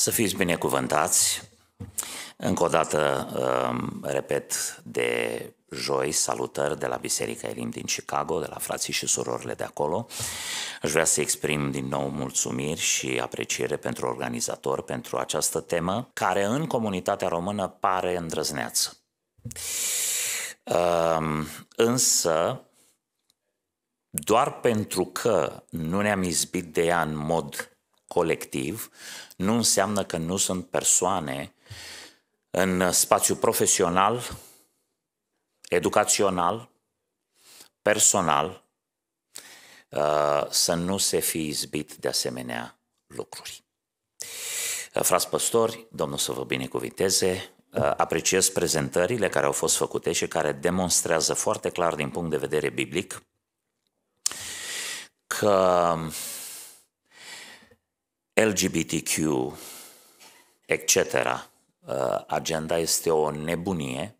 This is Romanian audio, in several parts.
Să fiți binecuvântați. Încă o dată, um, repet, de joi, salutări de la Biserica Elim din Chicago, de la frații și surorile de acolo. Aș vrea să exprim din nou mulțumiri și apreciere pentru organizator pentru această temă, care în comunitatea română pare îndrăzneață. Um, însă, doar pentru că nu ne-am izbit de ea în mod colectiv, nu înseamnă că nu sunt persoane în spațiu profesional, educațional, personal, uh, să nu se fi izbit de asemenea lucruri. Uh, frați păstori, Domnul să vă binecuvinteze, uh, apreciez prezentările care au fost făcute și care demonstrează foarte clar din punct de vedere biblic că LGBTQ, etc. Uh, agenda este o nebunie,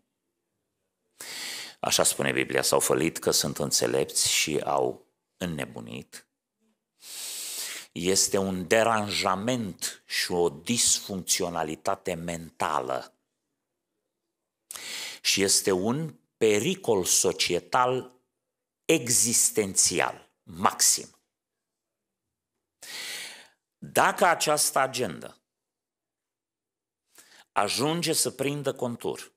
așa spune Biblia, s-au fălit că sunt înțelepți și au înnebunit. Este un deranjament și o disfuncționalitate mentală. Și este un pericol societal existențial, maxim. Dacă această agendă ajunge să prindă contur,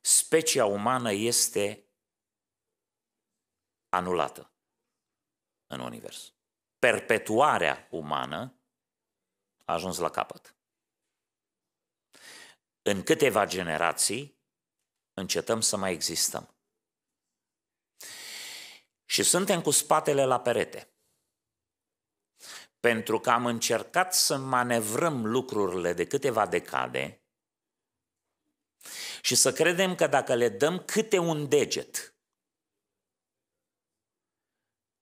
specia umană este anulată în univers. Perpetuarea umană a ajuns la capăt. În câteva generații încetăm să mai existăm. Și suntem cu spatele la perete pentru că am încercat să manevrăm lucrurile de câteva decade și să credem că dacă le dăm câte un deget,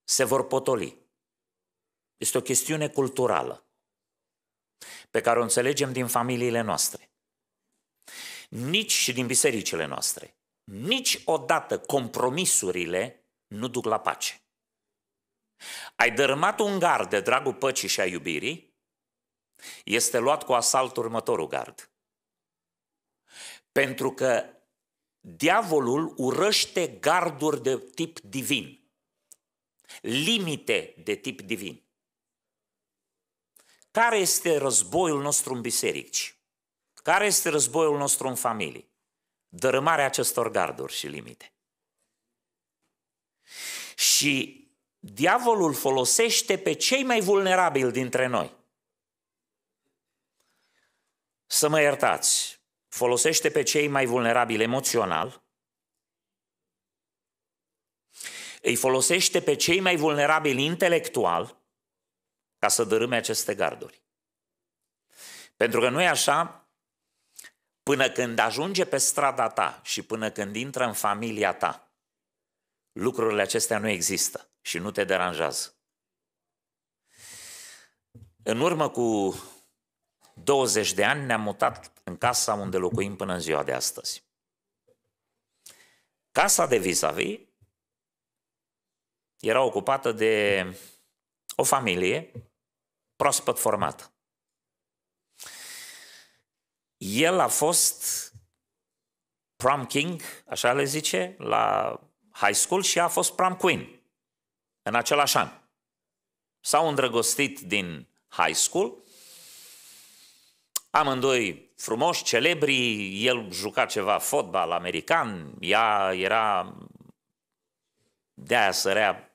se vor potoli. Este o chestiune culturală pe care o înțelegem din familiile noastre, nici și din bisericile noastre. Niciodată compromisurile nu duc la pace. Ai dărâmat un gard de dragul păcii și a iubirii, este luat cu asalt următorul gard. Pentru că diavolul urăște garduri de tip divin, limite de tip divin. Care este războiul nostru în biserici? Care este războiul nostru în familie? Dărâmarea acestor garduri și limite. Și diavolul folosește pe cei mai vulnerabili dintre noi. Să mă iertați, folosește pe cei mai vulnerabili emoțional, îi folosește pe cei mai vulnerabili intelectual ca să dărâme aceste garduri. Pentru că nu e așa, până când ajunge pe strada ta și până când intră în familia ta, lucrurile acestea nu există și nu te deranjează. În urmă cu 20 de ani ne-am mutat în casa unde locuim până în ziua de astăzi. Casa de vis-a-vis era ocupată de o familie proaspăt formată. El a fost prom king, așa le zice, la high school și a fost prom queen în același an. S-au îndrăgostit din high school, amândoi frumoși, celebri, el juca ceva fotbal american, ea era de aia sărea.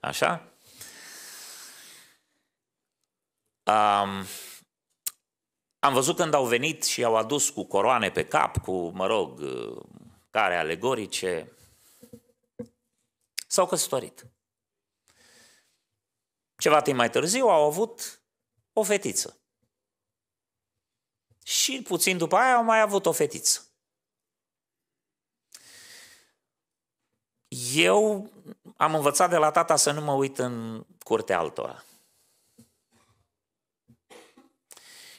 Așa? Um, am văzut când au venit și au adus cu coroane pe cap, cu, mă rog, care alegorice, S-au căsătorit. Ceva timp mai târziu au avut o fetiță. Și puțin după aia au mai avut o fetiță. Eu am învățat de la tata să nu mă uit în curtea altora.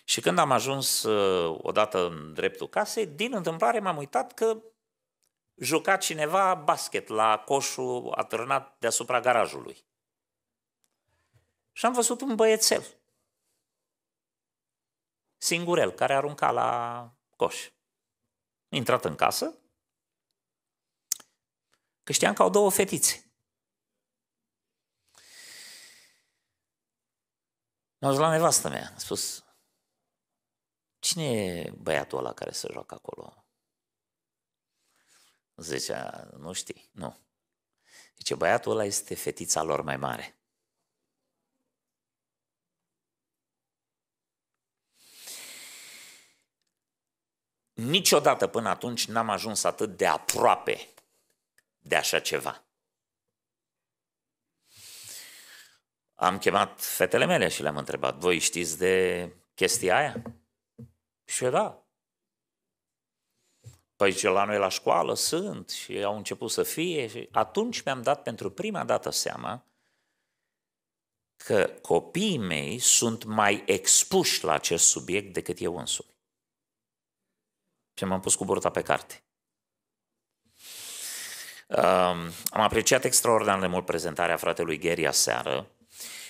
Și când am ajuns uh, odată în dreptul casei, din întâmplare m-am uitat că juca cineva basket la coșul atârnat deasupra garajului. Și am văzut un băiețel, singurel, care arunca la coș. Intrat în casă, că știam că au două fetițe. M-am dus la nevastă mea, a spus, cine e băiatul ăla care se joacă acolo? Zicea, nu știi, nu. Zice, băiatul ăla este fetița lor mai mare. Niciodată până atunci n-am ajuns atât de aproape de așa ceva. Am chemat fetele mele și le-am întrebat, voi știți de chestia aia? Și eu, da, Păi zice, la noi la școală sunt și au început să fie. Și atunci mi-am dat pentru prima dată seama că copiii mei sunt mai expuși la acest subiect decât eu însumi. Și m-am pus cu burta pe carte. Um, am apreciat extraordinar de mult prezentarea fratelui Gheri seară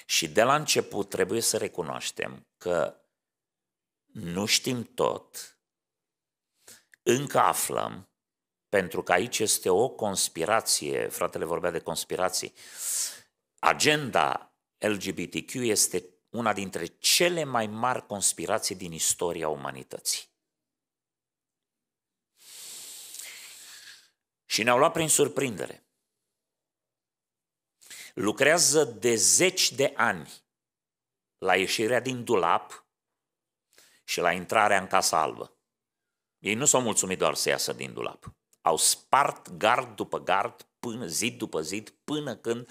și de la început trebuie să recunoaștem că nu știm tot, încă aflăm, pentru că aici este o conspirație, fratele vorbea de conspirații, agenda LGBTQ este una dintre cele mai mari conspirații din istoria umanității. Și ne-au luat prin surprindere. Lucrează de zeci de ani la ieșirea din dulap și la intrarea în Casa Albă. Ei nu s-au mulțumit doar să iasă din dulap. Au spart gard după gard, până, zid după zid, până când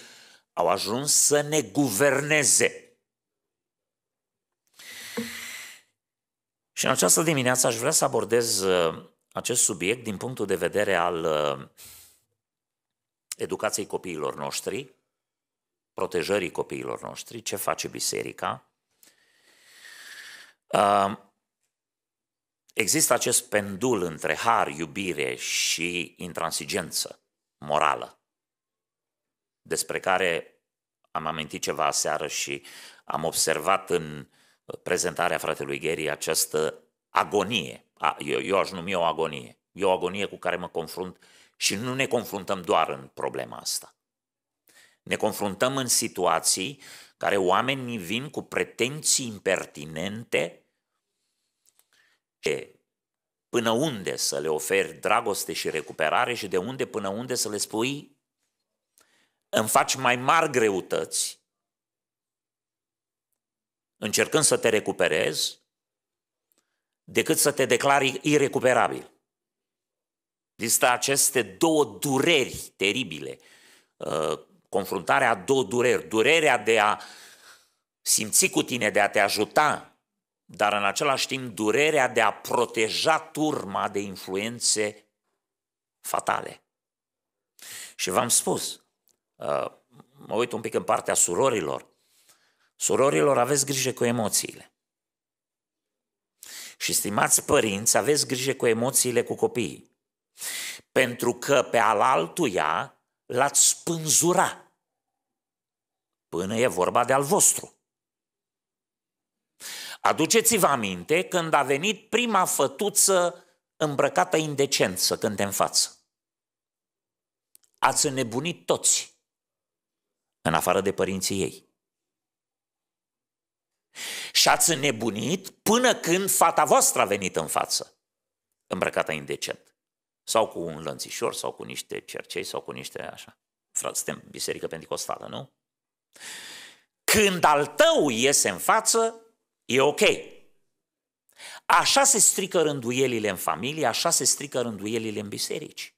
au ajuns să ne guverneze. Și în această dimineață aș vrea să abordez uh, acest subiect din punctul de vedere al uh, educației copiilor noștri, protejării copiilor noștri, ce face biserica. Uh, Există acest pendul între har, iubire și intransigență morală, despre care am amintit ceva seară și am observat în uh, prezentarea fratelui Gheri această agonie. Eu, eu aș numi o agonie. E o agonie cu care mă confrunt și nu ne confruntăm doar în problema asta. Ne confruntăm în situații care oamenii vin cu pretenții impertinente ce, până unde să le oferi dragoste și recuperare și de unde până unde să le spui îmi faci mai mari greutăți încercând să te recuperezi decât să te declari irecuperabil. Există aceste două dureri teribile, uh, confruntarea a două dureri, durerea de a simți cu tine, de a te ajuta dar în același timp durerea de a proteja turma de influențe fatale. Și v-am spus, uh, mă uit un pic în partea surorilor, surorilor aveți grijă cu emoțiile. Și stimați părinți, aveți grijă cu emoțiile cu copiii. Pentru că pe al altuia l-ați spânzura până e vorba de al vostru. Aduceți-vă aminte când a venit prima fătuță îmbrăcată indecent să cânte în față. Ați înnebunit toți, în afară de părinții ei. Și ați înnebunit până când fata voastră a venit în față, îmbrăcată indecent. Sau cu un lănțișor, sau cu niște cercei, sau cu niște așa. Frate, suntem biserică pentecostală, nu? Când al tău iese în față, e ok. Așa se strică rânduielile în familie, așa se strică rânduielile în biserici.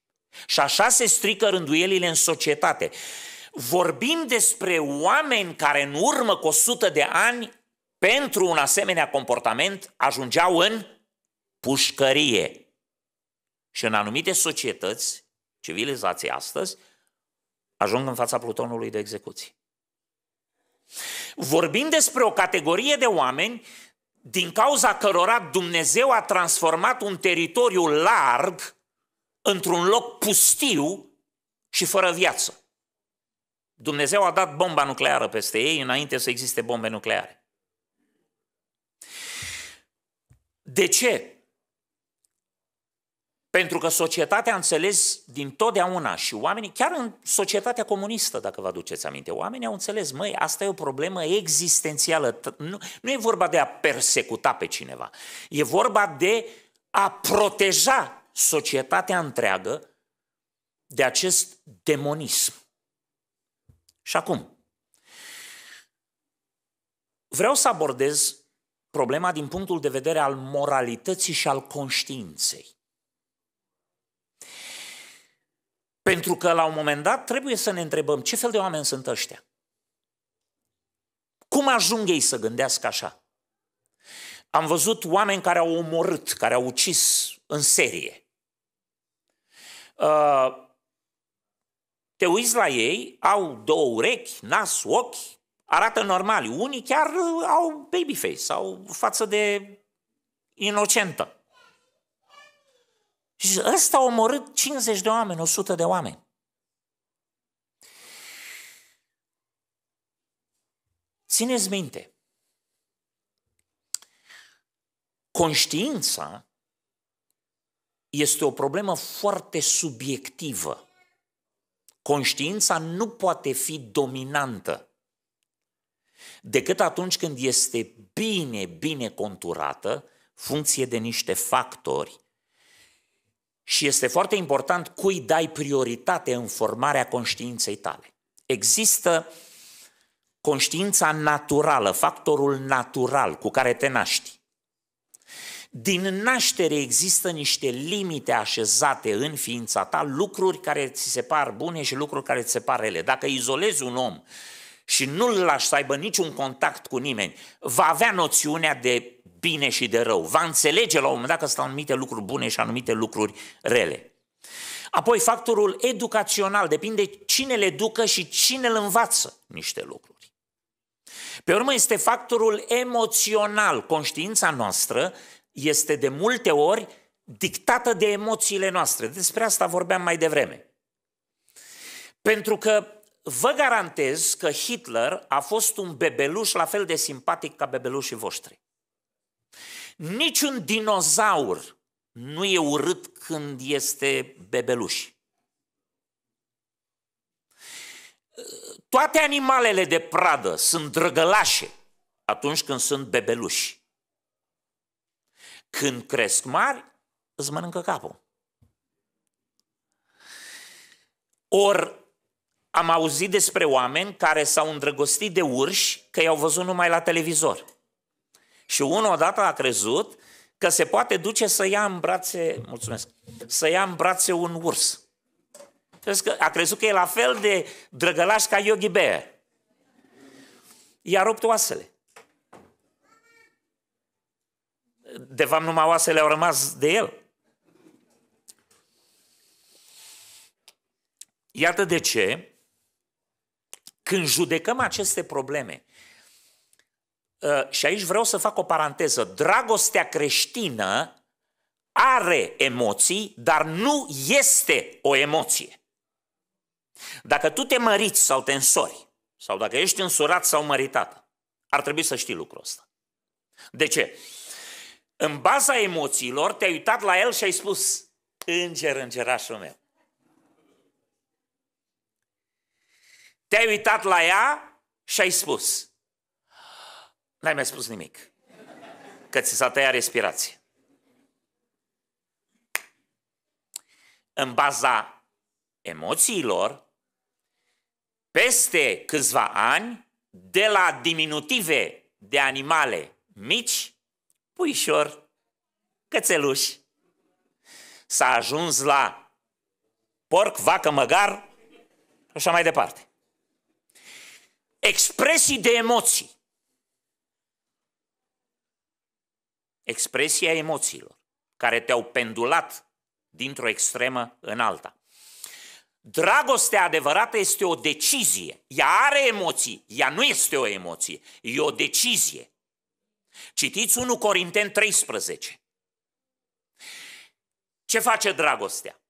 Și așa se strică rânduielile în societate. Vorbim despre oameni care în urmă cu 100 de ani, pentru un asemenea comportament, ajungeau în pușcărie. Și în anumite societăți, civilizații astăzi, ajung în fața plutonului de execuții. Vorbim despre o categorie de oameni din cauza cărora Dumnezeu a transformat un teritoriu larg într-un loc pustiu și fără viață. Dumnezeu a dat bomba nucleară peste ei înainte să existe bombe nucleare. De ce? Pentru că societatea a înțeles din totdeauna și oamenii, chiar în societatea comunistă, dacă vă aduceți aminte, oamenii au înțeles, măi, asta e o problemă existențială. Nu, nu e vorba de a persecuta pe cineva, e vorba de a proteja societatea întreagă de acest demonism. Și acum, vreau să abordez problema din punctul de vedere al moralității și al conștiinței. Pentru că la un moment dat trebuie să ne întrebăm ce fel de oameni sunt ăștia. Cum ajung ei să gândească așa? Am văzut oameni care au omorât, care au ucis în serie. Uh, te uiți la ei, au două urechi, nas, ochi, arată normali. Unii chiar uh, au babyface, au față de inocentă. Și ăsta a omorât 50 de oameni, 100 de oameni. Țineți minte, conștiința este o problemă foarte subiectivă. Conștiința nu poate fi dominantă decât atunci când este bine, bine conturată, funcție de niște factori și este foarte important cui dai prioritate în formarea conștiinței tale. Există conștiința naturală, factorul natural cu care te naști. Din naștere există niște limite așezate în ființa ta, lucruri care ți se par bune și lucruri care ți se par rele. Dacă izolezi un om și nu-l lași să aibă niciun contact cu nimeni, va avea noțiunea de bine și de rău. Va înțelege la un moment dat că sunt anumite lucruri bune și anumite lucruri rele. Apoi factorul educațional, depinde cine le ducă și cine îl învață niște lucruri. Pe urmă este factorul emoțional. Conștiința noastră este de multe ori dictată de emoțiile noastre. Despre asta vorbeam mai devreme. Pentru că vă garantez că Hitler a fost un bebeluș la fel de simpatic ca bebelușii voștri. Niciun dinozaur nu e urât când este bebeluș. Toate animalele de pradă sunt drăgălașe atunci când sunt bebeluși. Când cresc mari, îți mănâncă capul. Or, am auzit despre oameni care s-au îndrăgostit de urși că i-au văzut numai la televizor. Și unul odată a crezut că se poate duce să ia în brațe, mulțumesc, să ia în brațe un urs. Vezi că a crezut că e la fel de drăgălaș ca Yogi Bear. I-a rupt oasele. De fapt, numai oasele au rămas de el. Iată de ce, când judecăm aceste probleme, Uh, și aici vreau să fac o paranteză, dragostea creștină are emoții, dar nu este o emoție. Dacă tu te măriți sau te însori, sau dacă ești însurat sau măritat, ar trebui să știi lucrul ăsta. De ce? În baza emoțiilor te-ai uitat la el și ai spus, înger, îngerașul meu. Te-ai uitat la ea și ai spus, N-ai mai spus nimic. Că ți s-a tăiat respirație. În baza emoțiilor, peste câțiva ani, de la diminutive de animale mici, puișor, cățeluși, s-a ajuns la porc, vacă, măgar așa mai departe. Expresii de emoții expresia emoțiilor care te-au pendulat dintr-o extremă în alta. Dragostea adevărată este o decizie. Ea are emoții, ea nu este o emoție, e o decizie. Citiți 1 Corinteni 13. Ce face dragostea?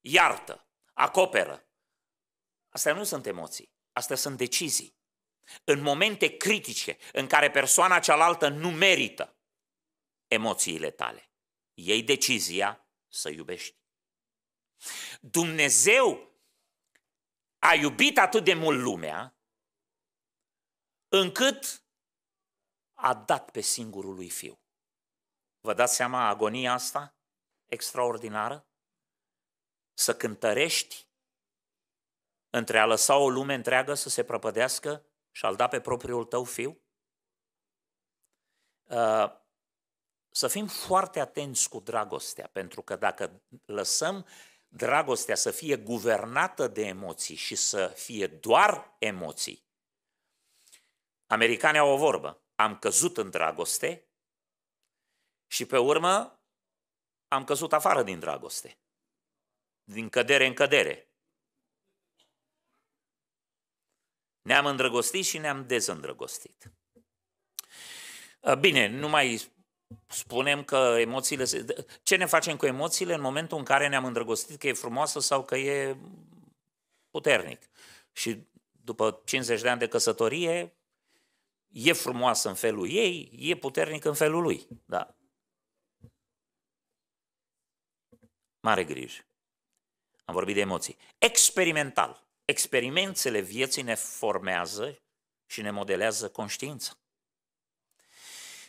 Iartă, acoperă. Astea nu sunt emoții, astea sunt decizii. În momente critice în care persoana cealaltă nu merită, emoțiile tale. Iei decizia să iubești. Dumnezeu a iubit atât de mult lumea încât a dat pe singurul lui fiu. Vă dați seama agonia asta extraordinară? Să cântărești între a lăsa o lume întreagă să se prăpădească și a-l da pe propriul tău fiu? Uh, să fim foarte atenți cu dragostea, pentru că dacă lăsăm dragostea să fie guvernată de emoții și să fie doar emoții, americanii au o vorbă, am căzut în dragoste și pe urmă am căzut afară din dragoste, din cădere în cădere. Ne-am îndrăgostit și ne-am dezîndrăgostit. Bine, nu mai spunem că emoțiile... Se... Ce ne facem cu emoțiile în momentul în care ne-am îndrăgostit că e frumoasă sau că e puternic? Și după 50 de ani de căsătorie, e frumoasă în felul ei, e puternic în felul lui. Da. Mare grijă. Am vorbit de emoții. Experimental. Experiențele vieții ne formează și ne modelează conștiința.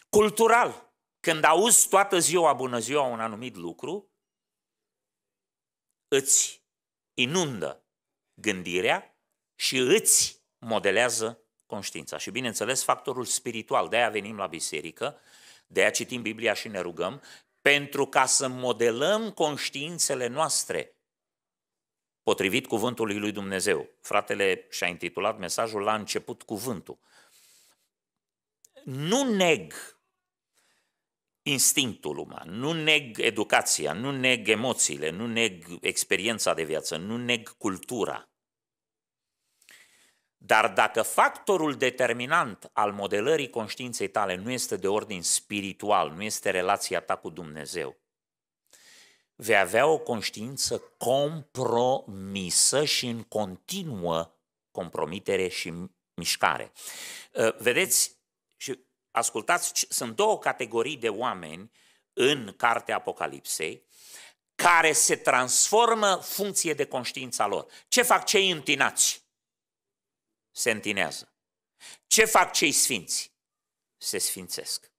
Cultural. Când auzi toată ziua, bună ziua, un anumit lucru, îți inundă gândirea și îți modelează conștiința. Și bineînțeles, factorul spiritual, de-aia venim la biserică, de-aia citim Biblia și ne rugăm, pentru ca să modelăm conștiințele noastre potrivit cuvântului lui Dumnezeu. Fratele și-a intitulat mesajul La început cuvântul. Nu neg instinctul uman, nu neg educația, nu neg emoțiile, nu neg experiența de viață, nu neg cultura. Dar dacă factorul determinant al modelării conștiinței tale nu este de ordin spiritual, nu este relația ta cu Dumnezeu, vei avea o conștiință compromisă și în continuă compromitere și mișcare. Vedeți, ascultați, sunt două categorii de oameni în cartea Apocalipsei care se transformă funcție de conștiința lor. Ce fac cei întinați? Se întinează. Ce fac cei sfinți? Se sfințesc.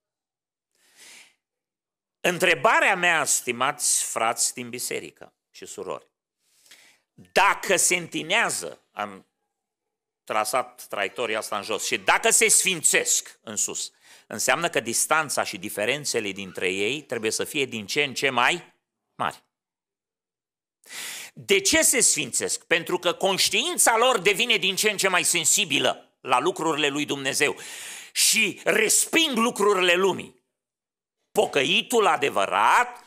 Întrebarea mea, stimați frați din biserică și surori, dacă se întinează, am trasat traiectoria asta în jos, și dacă se sfințesc în sus, înseamnă că distanța și diferențele dintre ei trebuie să fie din ce în ce mai mari. De ce se sfințesc? Pentru că conștiința lor devine din ce în ce mai sensibilă la lucrurile lui Dumnezeu și resping lucrurile lumii. Pocăitul adevărat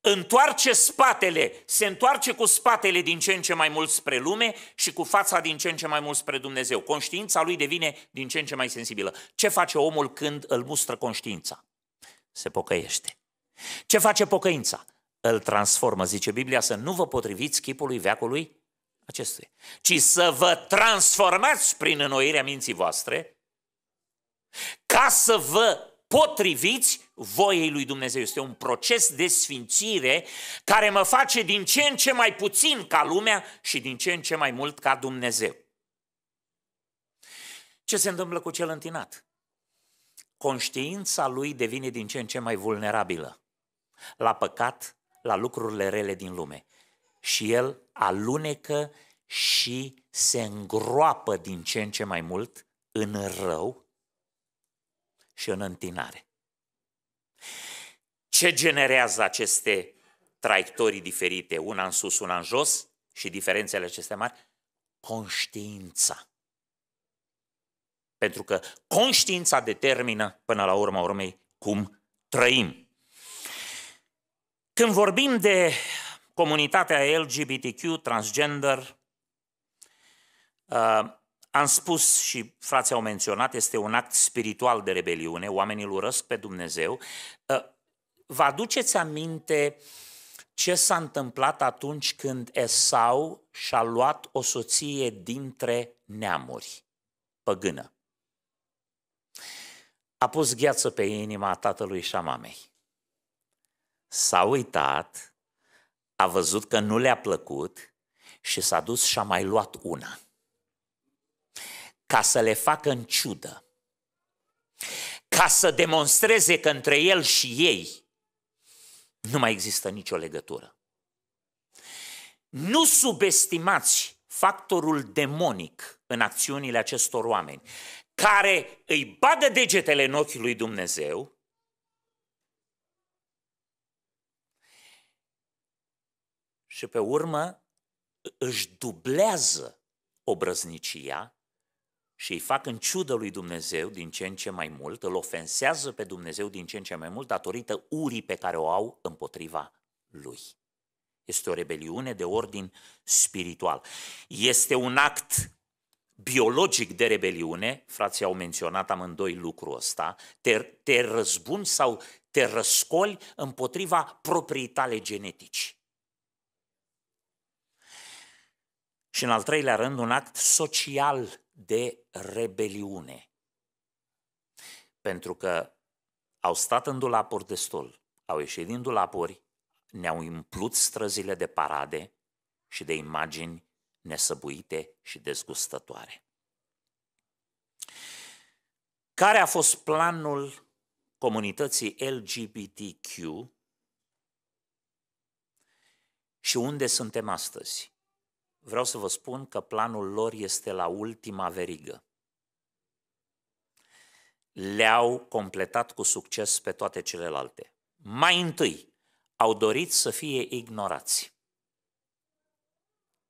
întoarce spatele, se întoarce cu spatele din ce în ce mai mult spre lume și cu fața din ce în ce mai mult spre Dumnezeu. Conștiința lui devine din ce în ce mai sensibilă. Ce face omul când îl mustră conștiința? Se pocăiește. Ce face pocăința? Îl transformă, zice Biblia, să nu vă potriviți chipului veacului acestuia, ci să vă transformați prin înnoirea minții voastre ca să vă potriviți voiei lui Dumnezeu. Este un proces de sfințire care mă face din ce în ce mai puțin ca lumea și din ce în ce mai mult ca Dumnezeu. Ce se întâmplă cu cel întinat? Conștiința lui devine din ce în ce mai vulnerabilă la păcat, la lucrurile rele din lume. Și el alunecă și se îngroapă din ce în ce mai mult în rău și în întinare. Ce generează aceste traiectorii diferite, una în sus, una în jos și diferențele acestea mari? Conștiința. Pentru că conștiința determină, până la urma urmei, cum trăim. Când vorbim de comunitatea LGBTQ, transgender, uh, am spus și frații au menționat, este un act spiritual de rebeliune, oamenii îl urăsc pe Dumnezeu. Ă, vă aduceți aminte ce s-a întâmplat atunci când Esau și-a luat o soție dintre neamuri, păgână. A pus gheață pe inima tatălui și a mamei. S-a uitat, a văzut că nu le-a plăcut și s-a dus și a mai luat una ca să le facă în ciudă, ca să demonstreze că între el și ei nu mai există nicio legătură. Nu subestimați factorul demonic în acțiunile acestor oameni, care îi bagă degetele în ochii lui Dumnezeu, și pe urmă își dublează obrăznicia și îi fac în ciudă lui Dumnezeu din ce în ce mai mult, îl ofensează pe Dumnezeu din ce în ce mai mult datorită urii pe care o au împotriva lui. Este o rebeliune de ordin spiritual. Este un act biologic de rebeliune, frații au menționat amândoi lucrul ăsta, te, te răzbuni sau te răscoli împotriva proprii tale genetici. Și în al treilea rând, un act social de rebeliune. Pentru că au stat în dulapuri destul, au ieșit din dulapuri, ne-au împlut străzile de parade și de imagini nesăbuite și dezgustătoare. Care a fost planul comunității LGBTQ și unde suntem astăzi? vreau să vă spun că planul lor este la ultima verigă. Le-au completat cu succes pe toate celelalte. Mai întâi, au dorit să fie ignorați.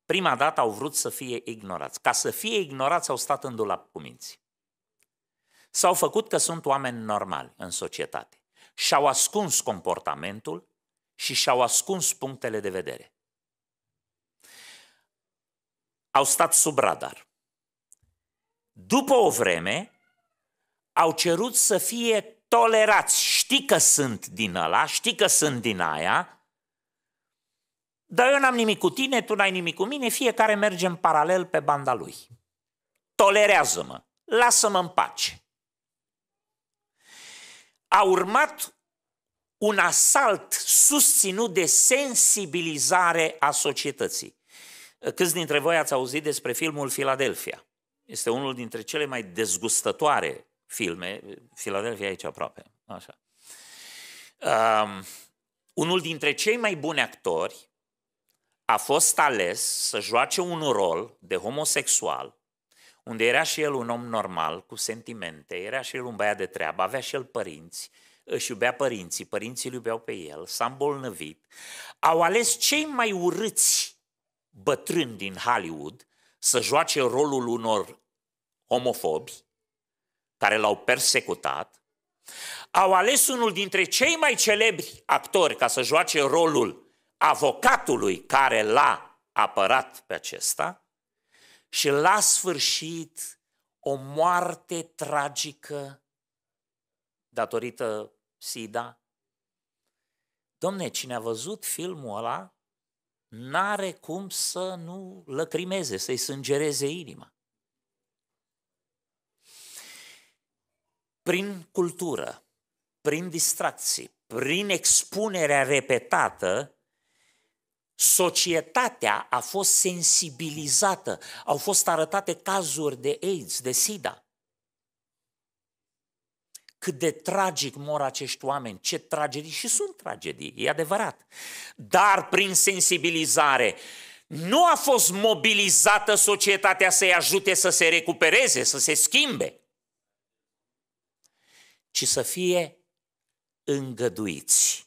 Prima dată au vrut să fie ignorați. Ca să fie ignorați, au stat în dulap cu minții. S-au făcut că sunt oameni normali în societate. Și-au ascuns comportamentul și și-au ascuns punctele de vedere au stat sub radar. După o vreme, au cerut să fie tolerați. Știi că sunt din ăla, știi că sunt din aia, dar eu n-am nimic cu tine, tu n-ai nimic cu mine, fiecare merge în paralel pe banda lui. Tolerează-mă, lasă-mă în pace. A urmat un asalt susținut de sensibilizare a societății. Câți dintre voi ați auzit despre filmul Philadelphia? Este unul dintre cele mai dezgustătoare filme, Philadelphia aici aproape, așa. Um, unul dintre cei mai buni actori a fost ales să joace un rol de homosexual, unde era și el un om normal, cu sentimente, era și el un băiat de treabă, avea și el părinți, își iubea părinții, părinții îl iubeau pe el, s-a îmbolnăvit. Au ales cei mai urâți bătrâni din Hollywood să joace rolul unor homofobi care l-au persecutat, au ales unul dintre cei mai celebri actori ca să joace rolul avocatului care l-a apărat pe acesta și la sfârșit o moarte tragică datorită SIDA. Domne, cine a văzut filmul ăla n-are cum să nu lăcrimeze, să-i sângereze inima. Prin cultură, prin distracții, prin expunerea repetată, societatea a fost sensibilizată, au fost arătate cazuri de AIDS, de SIDA cât de tragic mor acești oameni, ce tragedii, și sunt tragedii, e adevărat. Dar prin sensibilizare, nu a fost mobilizată societatea să-i ajute să se recupereze, să se schimbe, ci să fie îngăduiți.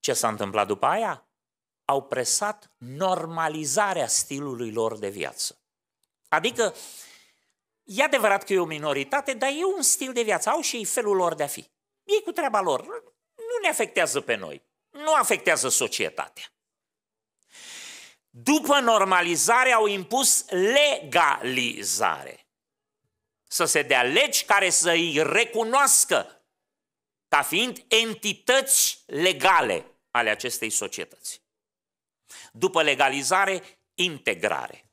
Ce s-a întâmplat după aia? Au presat normalizarea stilului lor de viață. Adică E adevărat că e o minoritate, dar e un stil de viață, au și ei felul lor de a fi. Ei cu treaba lor, nu ne afectează pe noi, nu afectează societatea. După normalizare au impus legalizare. Să se dea legi care să îi recunoască ca fiind entități legale ale acestei societăți. După legalizare, integrare.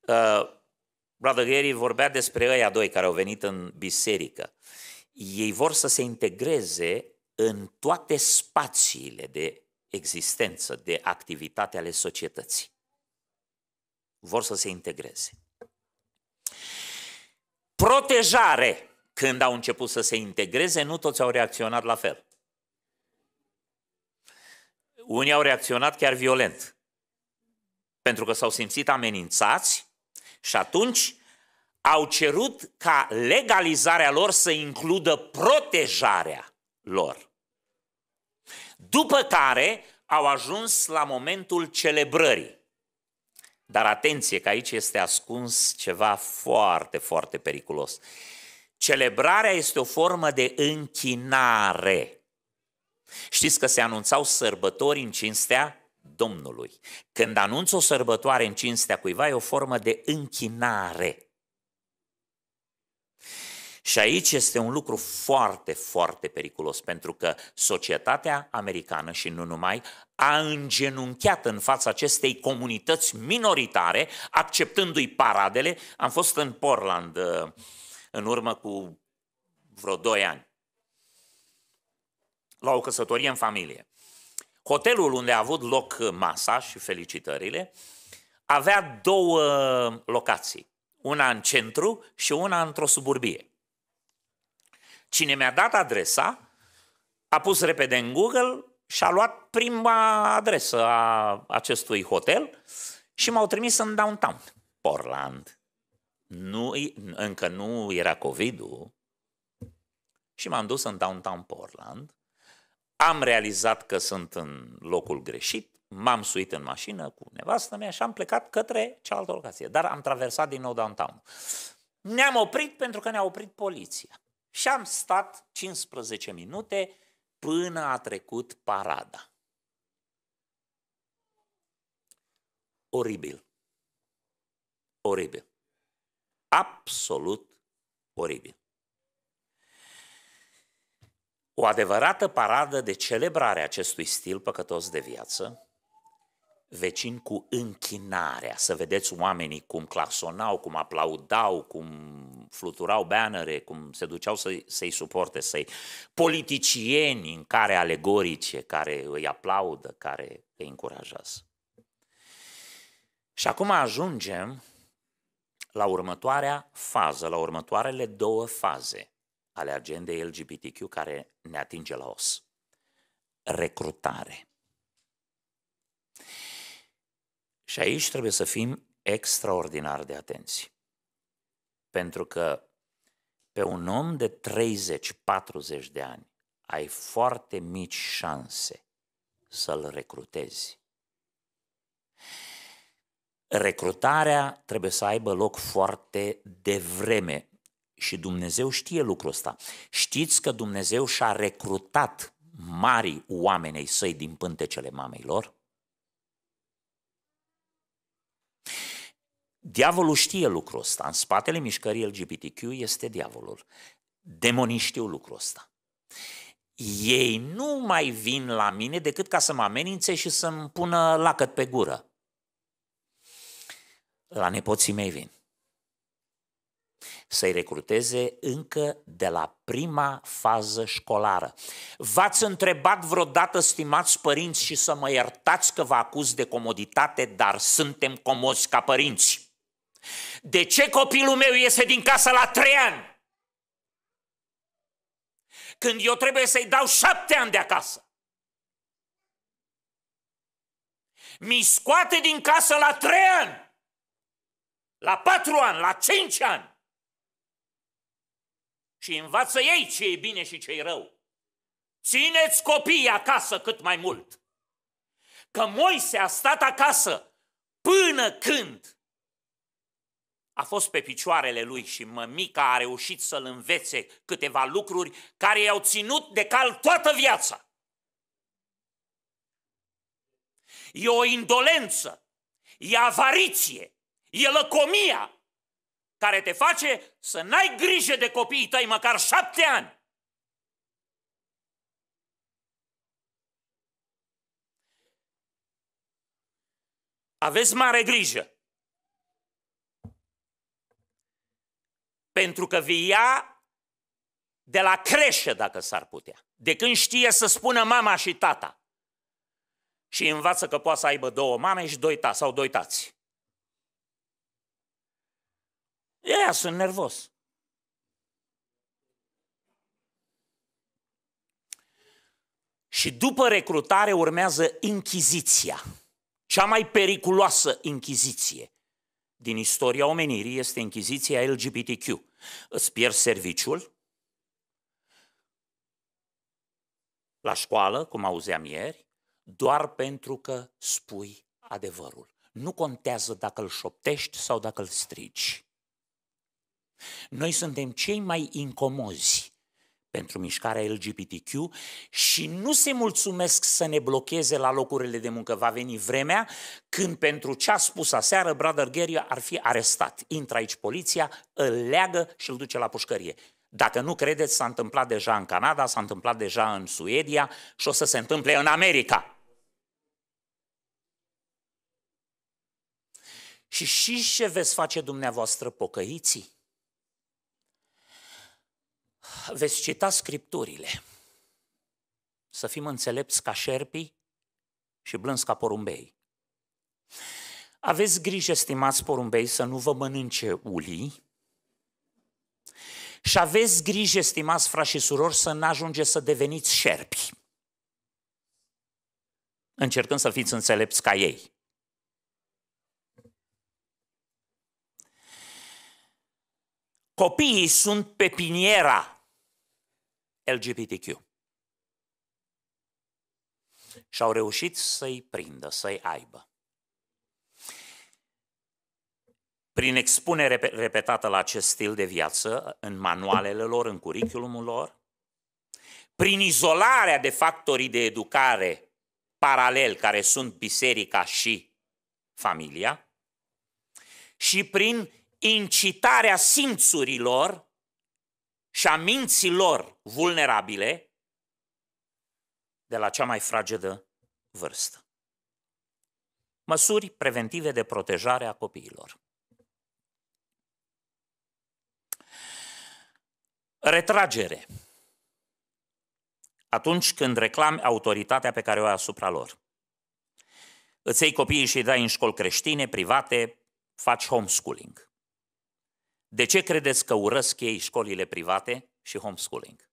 Uh, Brother Gary vorbea despre ăia doi care au venit în biserică. Ei vor să se integreze în toate spațiile de existență, de activitate ale societății. Vor să se integreze. Protejare. Când au început să se integreze, nu toți au reacționat la fel. Unii au reacționat chiar violent, pentru că s-au simțit amenințați și atunci au cerut ca legalizarea lor să includă protejarea lor. După care au ajuns la momentul celebrării. Dar atenție că aici este ascuns ceva foarte, foarte periculos. Celebrarea este o formă de închinare. Știți că se anunțau sărbători în cinstea Domnului. Când anunț o sărbătoare în cinstea cuiva, e o formă de închinare. Și aici este un lucru foarte, foarte periculos, pentru că societatea americană și nu numai a îngenunchiat în fața acestei comunități minoritare, acceptându-i paradele. Am fost în Portland uh, în urmă cu vreo doi ani, la o căsătorie în familie. Hotelul unde a avut loc masa și felicitările avea două locații, una în centru și una într-o suburbie. Cine mi-a dat adresa a pus repede în Google și a luat prima adresă a acestui hotel și m-au trimis în downtown, Portland. Nu, încă nu era COVID-ul și m-am dus în downtown Portland am realizat că sunt în locul greșit, m-am suit în mașină cu nevastă mea și am plecat către cealaltă locație. Dar am traversat din nou downtown. Ne-am oprit pentru că ne-a oprit poliția. Și am stat 15 minute până a trecut parada. Oribil. Oribil. Absolut oribil. O adevărată paradă de celebrare a acestui stil păcătos de viață, vecin cu închinarea, să vedeți oamenii cum claxonau, cum aplaudau, cum fluturau banere, cum se duceau să-i, să suporte, să-i politicieni în care alegorice, care îi aplaudă, care îi încurajează. Și acum ajungem la următoarea fază, la următoarele două faze ale agendei LGBTQ care ne atinge la os. Recrutare. Și aici trebuie să fim extraordinar de atenți. Pentru că pe un om de 30-40 de ani ai foarte mici șanse să-l recrutezi. Recrutarea trebuie să aibă loc foarte devreme și Dumnezeu știe lucrul ăsta. Știți că Dumnezeu și-a recrutat mari oamenii săi din pântecele mamei lor? Diavolul știe lucrul ăsta. În spatele mișcării LGBTQ este diavolul. Demonii știu lucrul ăsta. Ei nu mai vin la mine decât ca să mă amenințe și să-mi pună lacăt pe gură. La nepoții mei vin să-i recruteze încă de la prima fază școlară. V-ați întrebat vreodată, stimați părinți, și să mă iertați că vă acuz de comoditate, dar suntem comozi ca părinți. De ce copilul meu iese din casă la trei ani? Când eu trebuie să-i dau șapte ani de acasă. Mi scoate din casă la trei ani, la patru ani, la cinci ani și învață ei ce e bine și ce e rău. Țineți copiii acasă cât mai mult. Că Moise a stat acasă până când a fost pe picioarele lui și mămica a reușit să-l învețe câteva lucruri care i-au ținut de cal toată viața. E o indolență, e avariție, e lăcomia, care te face să n-ai grijă de copiii tăi măcar șapte ani. Aveți mare grijă. Pentru că vii ia de la creșă, dacă s-ar putea. De când știe să spună mama și tata. Și învață că poate să aibă două mame și doi tați sau doi tați. Ea sunt nervos. Și după recrutare urmează Inchiziția. Cea mai periculoasă Inchiziție din istoria omenirii este Inchiziția LGBTQ. Îți pierzi serviciul la școală, cum auzeam ieri, doar pentru că spui adevărul. Nu contează dacă îl șoptești sau dacă îl strici. Noi suntem cei mai incomozi pentru mișcarea LGBTQ și nu se mulțumesc să ne blocheze la locurile de muncă. Va veni vremea când pentru ce a spus aseară, brother Gary ar fi arestat. Intră aici poliția, îl leagă și îl duce la pușcărie. Dacă nu credeți, s-a întâmplat deja în Canada, s-a întâmplat deja în Suedia și o să se întâmple în America. Și și ce veți face dumneavoastră pocăiții? veți cita scripturile, să fim înțelepți ca șerpii și blânzi ca porumbei. Aveți grijă, stimați porumbei, să nu vă mănânce ulii și aveți grijă, stimați frați și surori, să nu ajungeți să deveniți șerpi, încercând să fiți înțelepți ca ei. Copiii sunt pepiniera LGBTQ. Și au reușit să-i prindă, să-i aibă. Prin expunere repetată la acest stil de viață, în manualele lor, în curriculumul lor, prin izolarea de factorii de educare paralel care sunt biserica și familia, și prin incitarea simțurilor și a minții lor vulnerabile de la cea mai fragedă vârstă. Măsuri preventive de protejare a copiilor. Retragere. Atunci când reclami autoritatea pe care o ai asupra lor. Îți iei copiii și îi dai în școli creștine, private, faci homeschooling. De ce credeți că urăsc ei școlile private și homeschooling?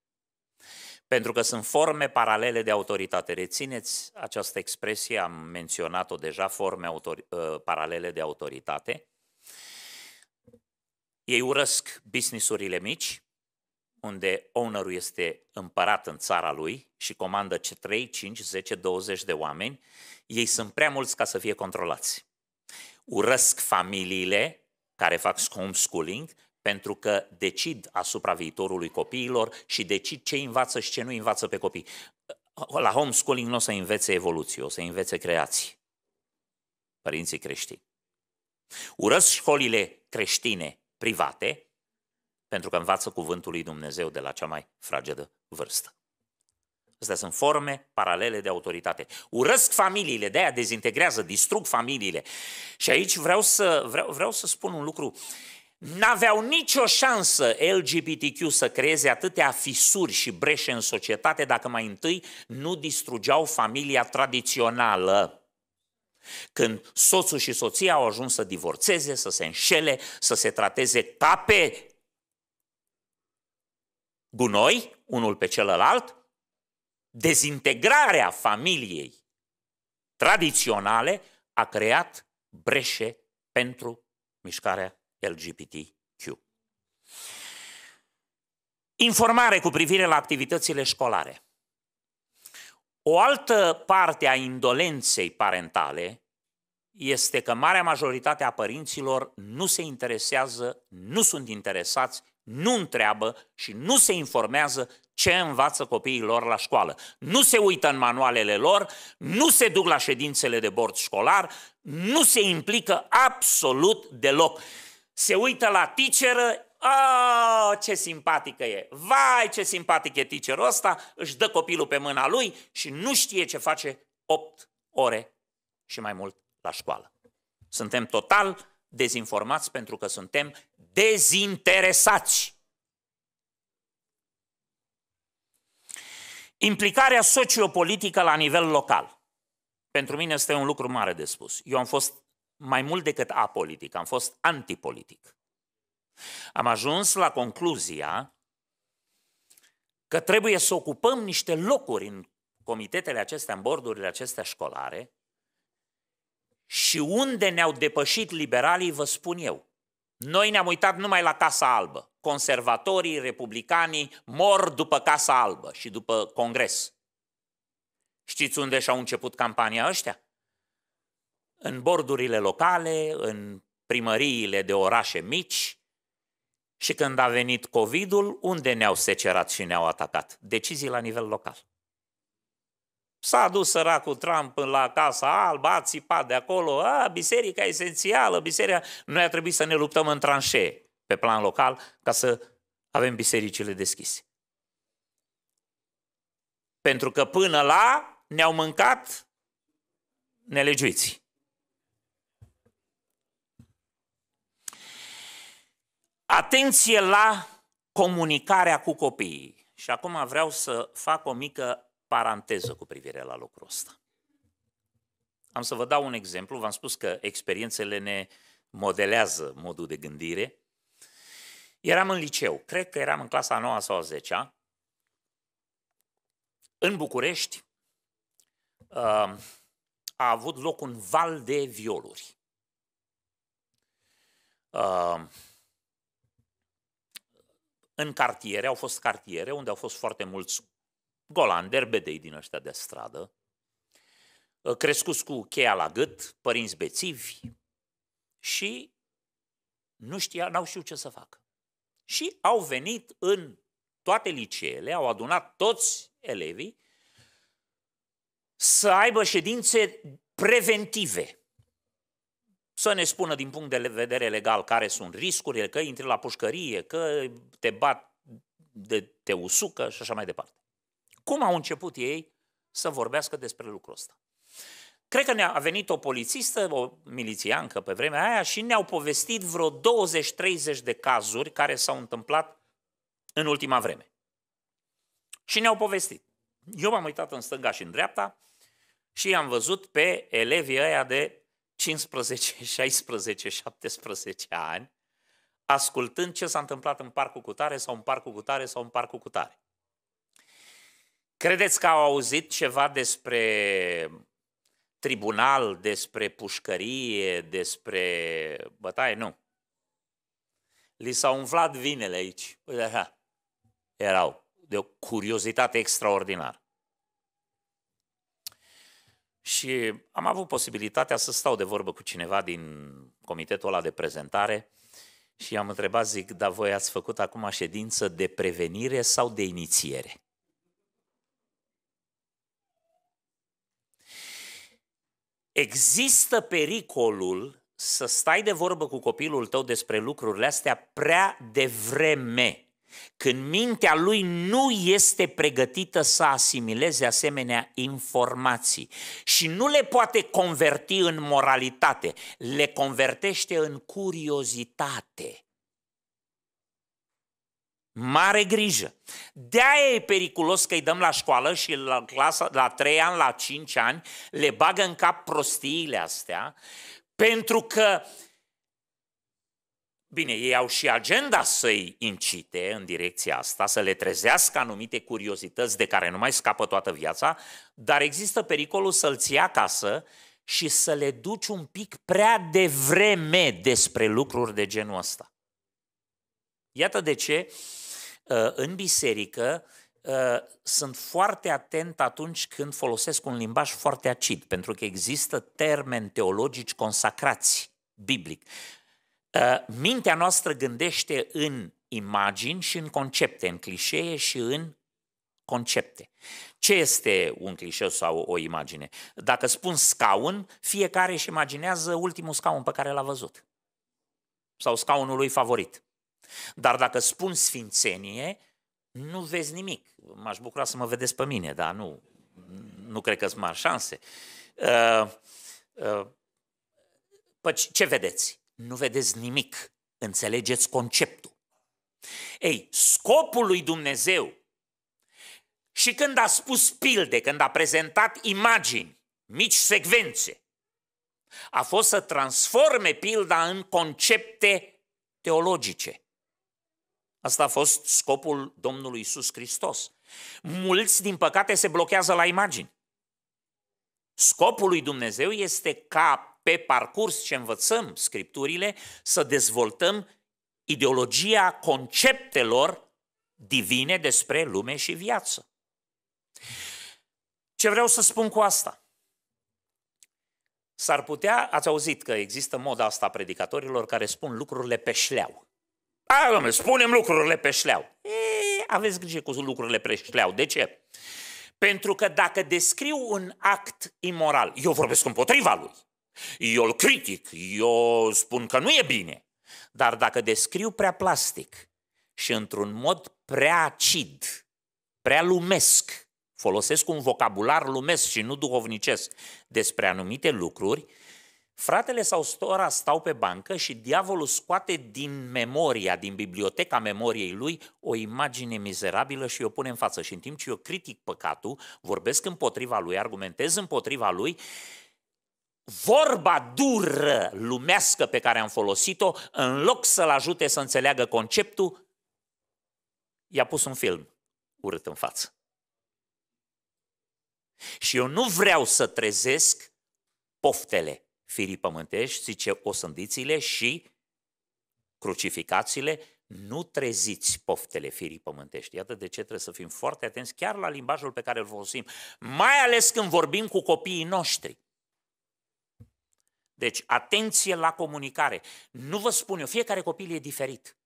Pentru că sunt forme paralele de autoritate. Rețineți această expresie, am menționat-o deja, forme autori, uh, paralele de autoritate. Ei urăsc businessurile mici, unde ownerul este împărat în țara lui și comandă 3, 5, 10, 20 de oameni, ei sunt prea mulți ca să fie controlați. Urăsc familiile care fac homeschooling pentru că decid asupra viitorului copiilor și decid ce învață și ce nu învață pe copii. La homeschooling nu o să învețe evoluție, o să învețe creații. Părinții creștini. Urăsc școlile creștine private pentru că învață cuvântul lui Dumnezeu de la cea mai fragedă vârstă. Astea sunt forme paralele de autoritate. Urăsc familiile, de aia dezintegrează, distrug familiile. Și aici vreau să, vreau, vreau să spun un lucru. N-aveau nicio șansă LGBTQ să creeze atâtea fisuri și breșe în societate dacă mai întâi nu distrugeau familia tradițională. Când soțul și soția au ajuns să divorțeze, să se înșele, să se trateze ca pe gunoi, unul pe celălalt, dezintegrarea familiei tradiționale a creat breșe pentru mișcarea LGBTQ. Informare cu privire la activitățile școlare. O altă parte a indolenței parentale este că marea majoritate a părinților nu se interesează, nu sunt interesați nu întreabă și nu se informează ce învață copiii lor la școală. Nu se uită în manualele lor, nu se duc la ședințele de bord școlar, nu se implică absolut deloc. Se uită la ticeră, Oh, ce simpatică e! Vai, ce simpatic e ticerul ăsta! Își dă copilul pe mâna lui și nu știe ce face 8 ore și mai mult la școală. Suntem total dezinformați pentru că suntem dezinteresați. Implicarea sociopolitică la nivel local. Pentru mine este un lucru mare de spus. Eu am fost mai mult decât apolitic, am fost antipolitic. Am ajuns la concluzia că trebuie să ocupăm niște locuri în comitetele acestea, în bordurile acestea școlare, și unde ne-au depășit liberalii, vă spun eu. Noi ne-am uitat numai la Casa Albă. Conservatorii, republicanii mor după Casa Albă și după Congres. Știți unde și-au început campania ăștia? În bordurile locale, în primăriile de orașe mici, și când a venit COVID-ul, unde ne-au secerat și ne-au atacat? Decizii la nivel local. S-a dus săracul Trump la Casa Albă, a țipat de acolo, a, biserica esențială, biserica... Noi a trebuit să ne luptăm în tranșee pe plan local ca să avem bisericile deschise. Pentru că până la ne-au mâncat nelegiuiții. Atenție la comunicarea cu copiii. Și acum vreau să fac o mică paranteză cu privire la lucrul ăsta. Am să vă dau un exemplu, v-am spus că experiențele ne modelează modul de gândire. Eram în liceu, cred că eram în clasa 9 sau 10 -a. În București uh, a avut loc un val de violuri. Uh, în cartiere, au fost cartiere unde au fost foarte mulți golander, bedei din ăștia de stradă, ă, crescuți cu cheia la gât, părinți bețivi și nu știa, n-au știut ce să facă. Și au venit în toate liceele, au adunat toți elevii să aibă ședințe preventive. Să ne spună din punct de vedere legal care sunt riscurile, că intri la pușcărie, că te bat, de, te usucă și așa mai departe cum au început ei să vorbească despre lucrul ăsta. Cred că ne-a venit o polițistă, o milițiancă pe vremea aia și ne-au povestit vreo 20-30 de cazuri care s-au întâmplat în ultima vreme. Și ne-au povestit. Eu m-am uitat în stânga și în dreapta și am văzut pe elevii ăia de 15, 16, 17 ani ascultând ce s-a întâmplat în parcul cu tare sau în parcul cu tare sau în parcul cu tare. Credeți că au auzit ceva despre tribunal, despre pușcărie, despre bătaie? Nu. Li s-au umflat vinele aici. Uite așa. Erau de o curiozitate extraordinară. Și am avut posibilitatea să stau de vorbă cu cineva din comitetul ăla de prezentare și am întrebat, zic, dar voi ați făcut acum ședință de prevenire sau de inițiere? Există pericolul să stai de vorbă cu copilul tău despre lucrurile astea prea devreme, când mintea lui nu este pregătită să asimileze asemenea informații și nu le poate converti în moralitate, le convertește în curiozitate. Mare grijă! De-aia e periculos că îi dăm la școală și la clasa, la 3 ani, la 5 ani, le bagă în cap prostiile astea, pentru că Bine, ei au și agenda să-i incite în direcția asta, să le trezească anumite curiozități de care nu mai scapă toată viața, dar există pericolul să-l ții acasă și să le duci un pic prea devreme despre lucruri de genul ăsta. Iată de ce uh, Uh, în biserică uh, sunt foarte atent atunci când folosesc un limbaj foarte acid, pentru că există termeni teologici consacrați, biblic. Uh, mintea noastră gândește în imagini și în concepte, în clișee și în concepte. Ce este un clișeu sau o imagine? Dacă spun scaun, fiecare își imaginează ultimul scaun pe care l-a văzut. Sau scaunul lui favorit. Dar dacă spun sfințenie, nu vezi nimic. M-aș bucura să mă vedeți pe mine, dar nu, nu cred că sunt mari șanse. Uh, uh, păi ce vedeți? Nu vedeți nimic. Înțelegeți conceptul. Ei, scopul lui Dumnezeu și când a spus pilde, când a prezentat imagini, mici secvențe, a fost să transforme pilda în concepte teologice. Asta a fost scopul Domnului Isus Hristos. Mulți, din păcate, se blochează la imagini. Scopul lui Dumnezeu este ca pe parcurs ce învățăm scripturile să dezvoltăm ideologia conceptelor divine despre lume și viață. Ce vreau să spun cu asta? S-ar putea, ați auzit că există moda asta a predicatorilor care spun lucrurile pe șleau. A, domnule, spunem lucrurile pe șleau. E, aveți grijă cu lucrurile pe șleau. De ce? Pentru că dacă descriu un act imoral, eu vorbesc împotriva lui. Eu îl critic, eu spun că nu e bine. Dar dacă descriu prea plastic și într-un mod prea acid, prea lumesc, folosesc un vocabular lumesc și nu duhovnicesc despre anumite lucruri, Fratele sau stora stau pe bancă și diavolul scoate din memoria, din biblioteca memoriei lui, o imagine mizerabilă și o pune în față. Și în timp ce eu critic păcatul, vorbesc împotriva lui, argumentez împotriva lui, vorba dură, lumească pe care am folosit-o, în loc să-l ajute să înțeleagă conceptul, i-a pus un film urât în față. Și eu nu vreau să trezesc poftele firii pământești, zice osândițile și crucificațiile, nu treziți poftele firii pământești. Iată de ce trebuie să fim foarte atenți chiar la limbajul pe care îl folosim, mai ales când vorbim cu copiii noștri. Deci, atenție la comunicare. Nu vă spun eu, fiecare copil e diferit.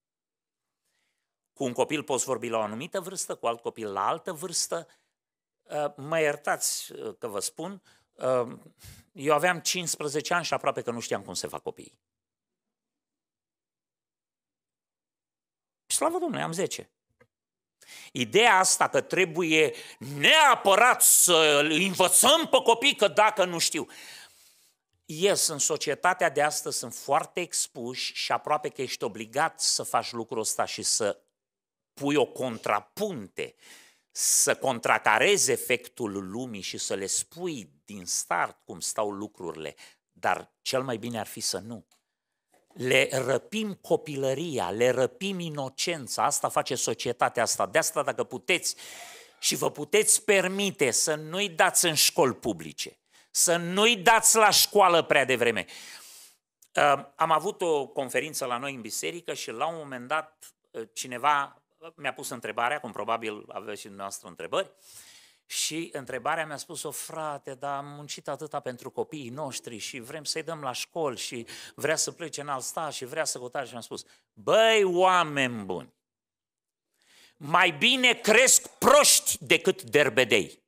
Cu un copil poți vorbi la o anumită vârstă, cu alt copil la altă vârstă. Mă iertați că vă spun, Ehm, eu aveam 15 ani și aproape că nu știam cum se fac copiii. Și slavă Domnului, am 10. Ideea asta că trebuie neapărat să învățăm pe copii că dacă nu știu. Ies în societatea de astăzi sunt foarte expuși și aproape că ești obligat să faci lucrul ăsta și să pui o contrapunte să contracarezi efectul lumii și să le spui din start cum stau lucrurile, dar cel mai bine ar fi să nu. Le răpim copilăria, le răpim inocența, asta face societatea asta. De asta dacă puteți și vă puteți permite să nu-i dați în școli publice, să nu-i dați la școală prea devreme. Uh, am avut o conferință la noi în biserică și la un moment dat uh, cineva mi-a pus întrebarea, cum probabil aveți și dumneavoastră întrebări, și întrebarea mi-a spus-o, frate, dar am muncit atâta pentru copiii noștri și vrem să-i dăm la școli și vrea să plece în alt stat și vrea să cotare. Și am spus, băi, oameni buni, mai bine cresc proști decât derbedei.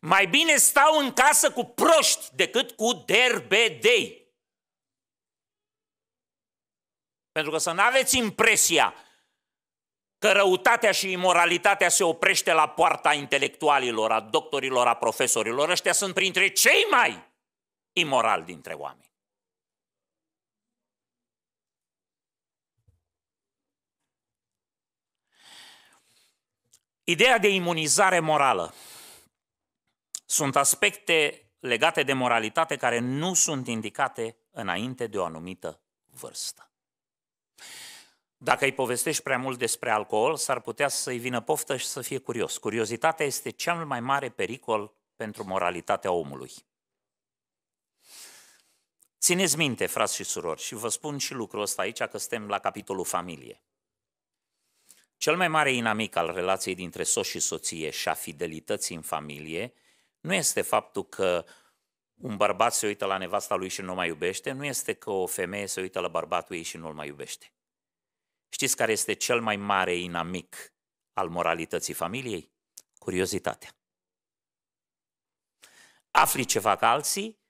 Mai bine stau în casă cu proști decât cu derbedei. Pentru că să nu aveți impresia că răutatea și imoralitatea se oprește la poarta intelectualilor, a doctorilor, a profesorilor. Ăștia sunt printre cei mai imorali dintre oameni. Ideea de imunizare morală. Sunt aspecte legate de moralitate care nu sunt indicate înainte de o anumită vârstă. Dacă îi povestești prea mult despre alcool, s-ar putea să-i vină poftă și să fie curios. Curiozitatea este cel mai mare pericol pentru moralitatea omului. Țineți minte, frați și surori, și vă spun și lucrul ăsta aici, că suntem la capitolul familie. Cel mai mare inamic al relației dintre soț și soție și a fidelității în familie nu este faptul că un bărbat se uită la nevasta lui și nu mai iubește, nu este că o femeie se uită la bărbatul ei și nu-l mai iubește. Știți care este cel mai mare inamic al moralității familiei? Curiozitatea. Afli ce fac alții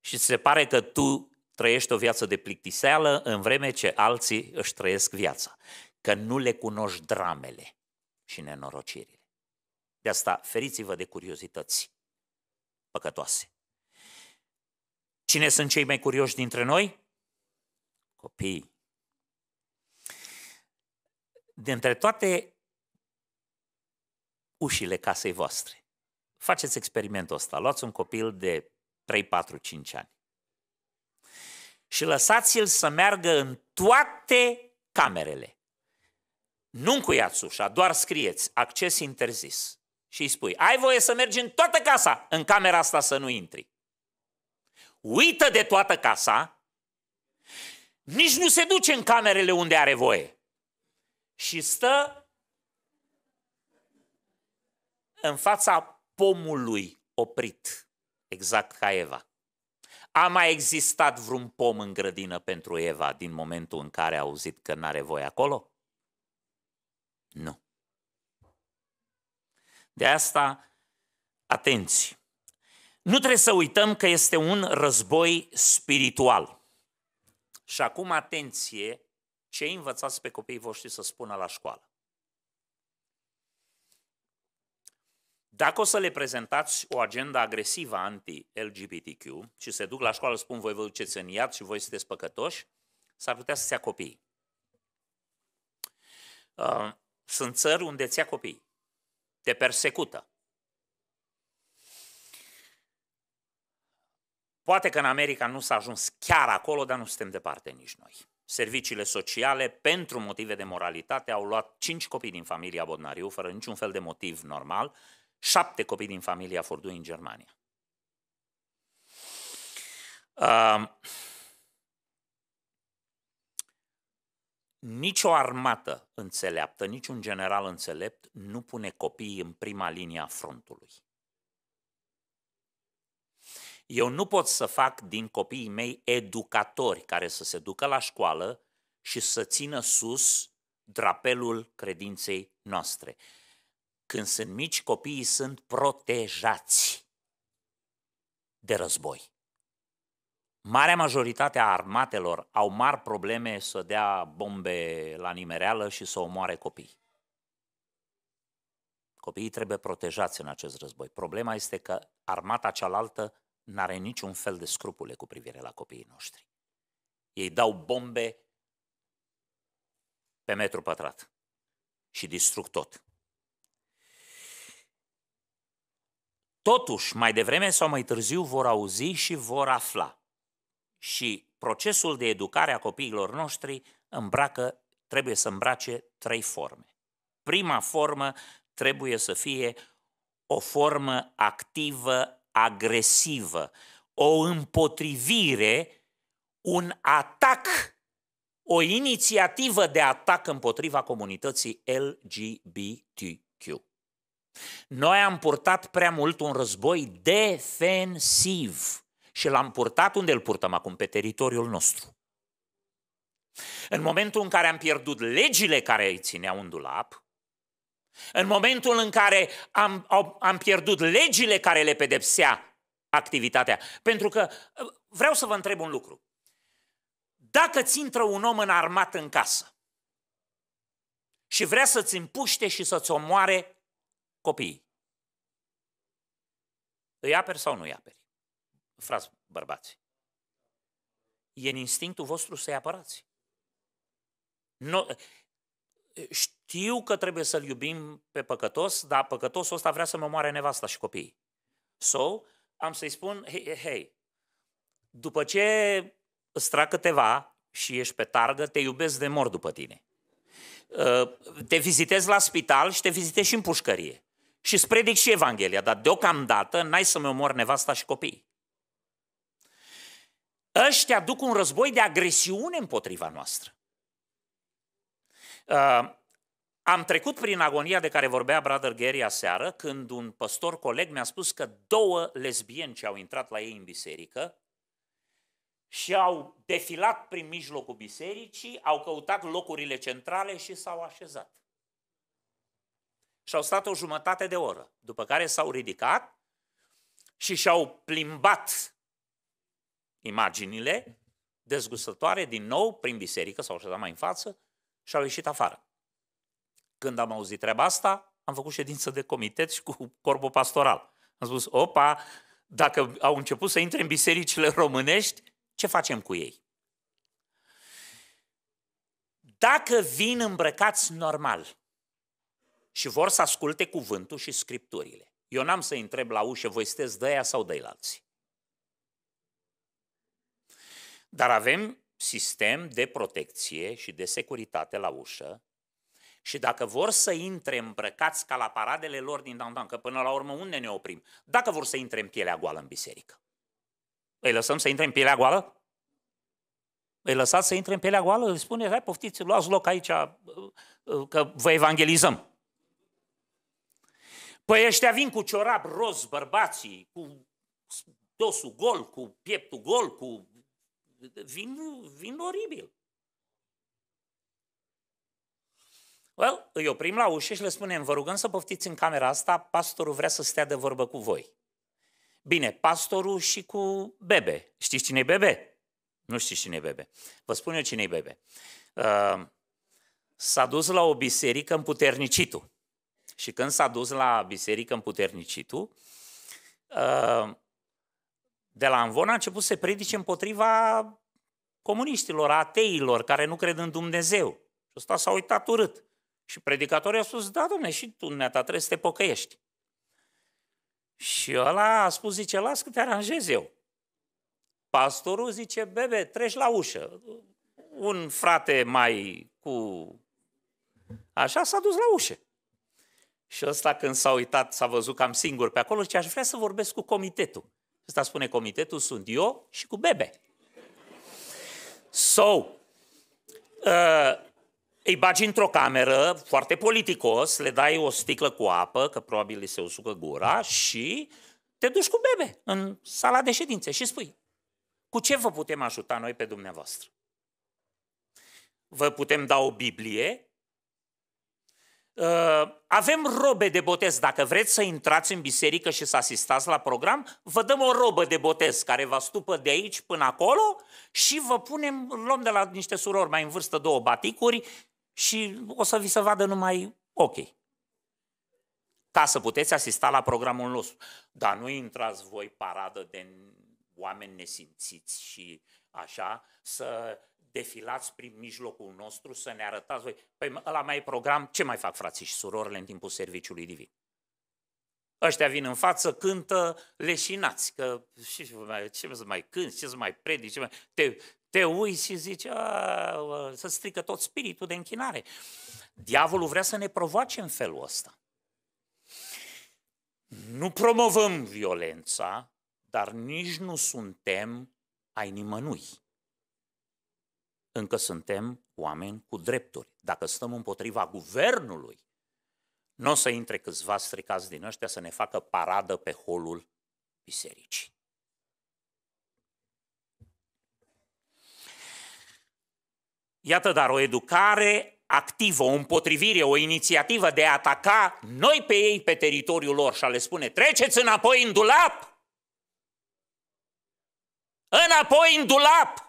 și se pare că tu trăiești o viață de plictiseală în vreme ce alții își trăiesc viața. Că nu le cunoști dramele și nenorocirile. De asta feriți-vă de curiozități păcătoase. Cine sunt cei mai curioși dintre noi? copii? Dintre toate ușile casei voastre, faceți experimentul ăsta. Luați un copil de 3, 4, 5 ani și lăsați-l să meargă în toate camerele. Nu încuiați ușa, doar scrieți acces interzis. Și îi spui, ai voie să mergi în toată casa, în camera asta să nu intri uită de toată casa, nici nu se duce în camerele unde are voie. Și stă în fața pomului oprit, exact ca Eva. A mai existat vreun pom în grădină pentru Eva din momentul în care a auzit că n-are voie acolo? Nu. De asta, atenție! Nu trebuie să uităm că este un război spiritual. Și acum atenție ce învățați pe copiii voștri să spună la școală. Dacă o să le prezentați o agenda agresivă anti-LGBTQ și se duc la școală spun voi vă duceți în iad și voi sunteți păcătoși, s-ar putea să-ți ia copiii. Uh, sunt țări unde ți ia copiii. Te persecută. Poate că în America nu s-a ajuns chiar acolo, dar nu suntem departe nici noi. Serviciile sociale, pentru motive de moralitate, au luat 5 copii din familia Bodnariu, fără niciun fel de motiv normal, 7 copii din familia Fordui în Germania. Uh, nicio armată înțeleaptă, niciun general înțelept nu pune copiii în prima linie a frontului. Eu nu pot să fac din copiii mei educatori care să se ducă la școală și să țină sus drapelul credinței noastre. Când sunt mici, copiii sunt protejați de război. Marea majoritate a armatelor au mari probleme să dea bombe la nimereală și să omoare copii. Copiii trebuie protejați în acest război. Problema este că armata cealaltă n-are niciun fel de scrupule cu privire la copiii noștri. Ei dau bombe pe metru pătrat și distrug tot. Totuși, mai devreme sau mai târziu vor auzi și vor afla. Și procesul de educare a copiilor noștri îmbracă, trebuie să îmbrace trei forme. Prima formă trebuie să fie o formă activă agresivă, o împotrivire, un atac, o inițiativă de atac împotriva comunității LGBTQ. Noi am purtat prea mult un război defensiv și l-am purtat unde îl purtăm acum, pe teritoriul nostru. În momentul în care am pierdut legile care îi țineau în dulap, în momentul în care am, au, am pierdut legile care le pedepsea activitatea. Pentru că vreau să vă întreb un lucru. Dacă ți intră un om armat în casă și vrea să-ți împuște și să-ți omoare copiii, îi aperi sau nu îi aperi? Frați, bărbați, e în instinctul vostru să-i apărați. No, știu că trebuie să-l iubim pe păcătos, dar păcătosul ăsta vrea să mă moare nevasta și copiii. So, am să-i spun, hei, hei, după ce îți trag câteva și ești pe targă, te iubesc de mor după tine. Uh, te vizitez la spital și te vizitez și în pușcărie. Și îți predic și Evanghelia, dar deocamdată n-ai să-mi omor nevasta și copiii. Ăștia duc un război de agresiune împotriva noastră. Uh, am trecut prin agonia de care vorbea Brother Gary aseară, când un păstor coleg mi-a spus că două lesbieni ce au intrat la ei în biserică și au defilat prin mijlocul bisericii, au căutat locurile centrale și s-au așezat. Și au stat o jumătate de oră, după care s-au ridicat și și-au plimbat imaginile dezgustătoare din nou prin biserică, s-au așezat mai în față, și au ieșit afară. Când am auzit treaba asta, am făcut ședință de comitet și cu corpul pastoral. Am spus, opa, dacă au început să intre în bisericile românești, ce facem cu ei? Dacă vin îmbrăcați normal și vor să asculte cuvântul și scripturile, eu n-am să întreb la ușă, voi sunteți de aia sau de alții. Dar avem sistem de protecție și de securitate la ușă și dacă vor să intre îmbrăcați ca la paradele lor din downtown, că până la urmă unde ne oprim? Dacă vor să intre în pielea goală în biserică, îi lăsăm să intre în pielea goală? Îi lăsați să intre în pielea goală? Îi spune, hai poftiți, luați loc aici, uh, uh, că vă evangelizăm. Păi ăștia vin cu ciorap roz, bărbații, cu dosul gol, cu pieptul gol, cu vin, vin oribil. Well, îi oprim la ușă și le spunem, vă rugăm să poftiți în camera asta, pastorul vrea să stea de vorbă cu voi. Bine, pastorul și cu bebe. Știți cine e bebe? Nu știți cine e bebe. Vă spun eu cine e bebe. Uh, s-a dus la o biserică în Puternicitul. Și când s-a dus la biserică în Puternicitul, uh, de la Anvon a început să predice împotriva comuniștilor, ateilor, care nu cred în Dumnezeu. Și ăsta s-a uitat urât. Și predicatorii au spus, da, domne, și tu, neata, trebuie să te pocăiești. Și ăla a spus, zice, las că te aranjez eu. Pastorul zice, bebe, treci la ușă. Un frate mai cu... Așa s-a dus la ușă. Și ăsta când s-a uitat, s-a văzut cam singur pe acolo, și aș vrea să vorbesc cu comitetul. Ăsta spune comitetul, sunt eu și cu bebe. So, uh, îi bagi într-o cameră, foarte politicos, le dai o sticlă cu apă, că probabil îi se usucă gura, și te duci cu bebe în sala de ședințe și spui, cu ce vă putem ajuta noi pe dumneavoastră? Vă putem da o Biblie Uh, avem robe de botez. Dacă vreți să intrați în biserică și să asistați la program, vă dăm o robă de botez care vă stupă de aici până acolo și vă punem, luăm de la niște surori mai în vârstă două baticuri și o să vi se vadă numai ok. Ca să puteți asista la programul nostru. Dar nu intrați voi paradă de oameni nesimțiți și așa, să defilați prin mijlocul nostru să ne arătați voi. Păi ăla mai e program, ce mai fac frații și surorile în timpul serviciului divin? Ăștia vin în față, cântă leșinați, că și, ce să mai cânti, ce să mai predici, ce mai... Te, te uiți și zici, să strică tot spiritul de închinare. Diavolul vrea să ne provoace în felul ăsta. Nu promovăm violența, dar nici nu suntem ai nimănui încă suntem oameni cu drepturi. Dacă stăm împotriva guvernului, nu o să intre câțiva stricați din ăștia să ne facă paradă pe holul bisericii. Iată dar o educare activă, o împotrivire, o inițiativă de a ataca noi pe ei pe teritoriul lor și a le spune treceți înapoi în dulap! Înapoi în dulap!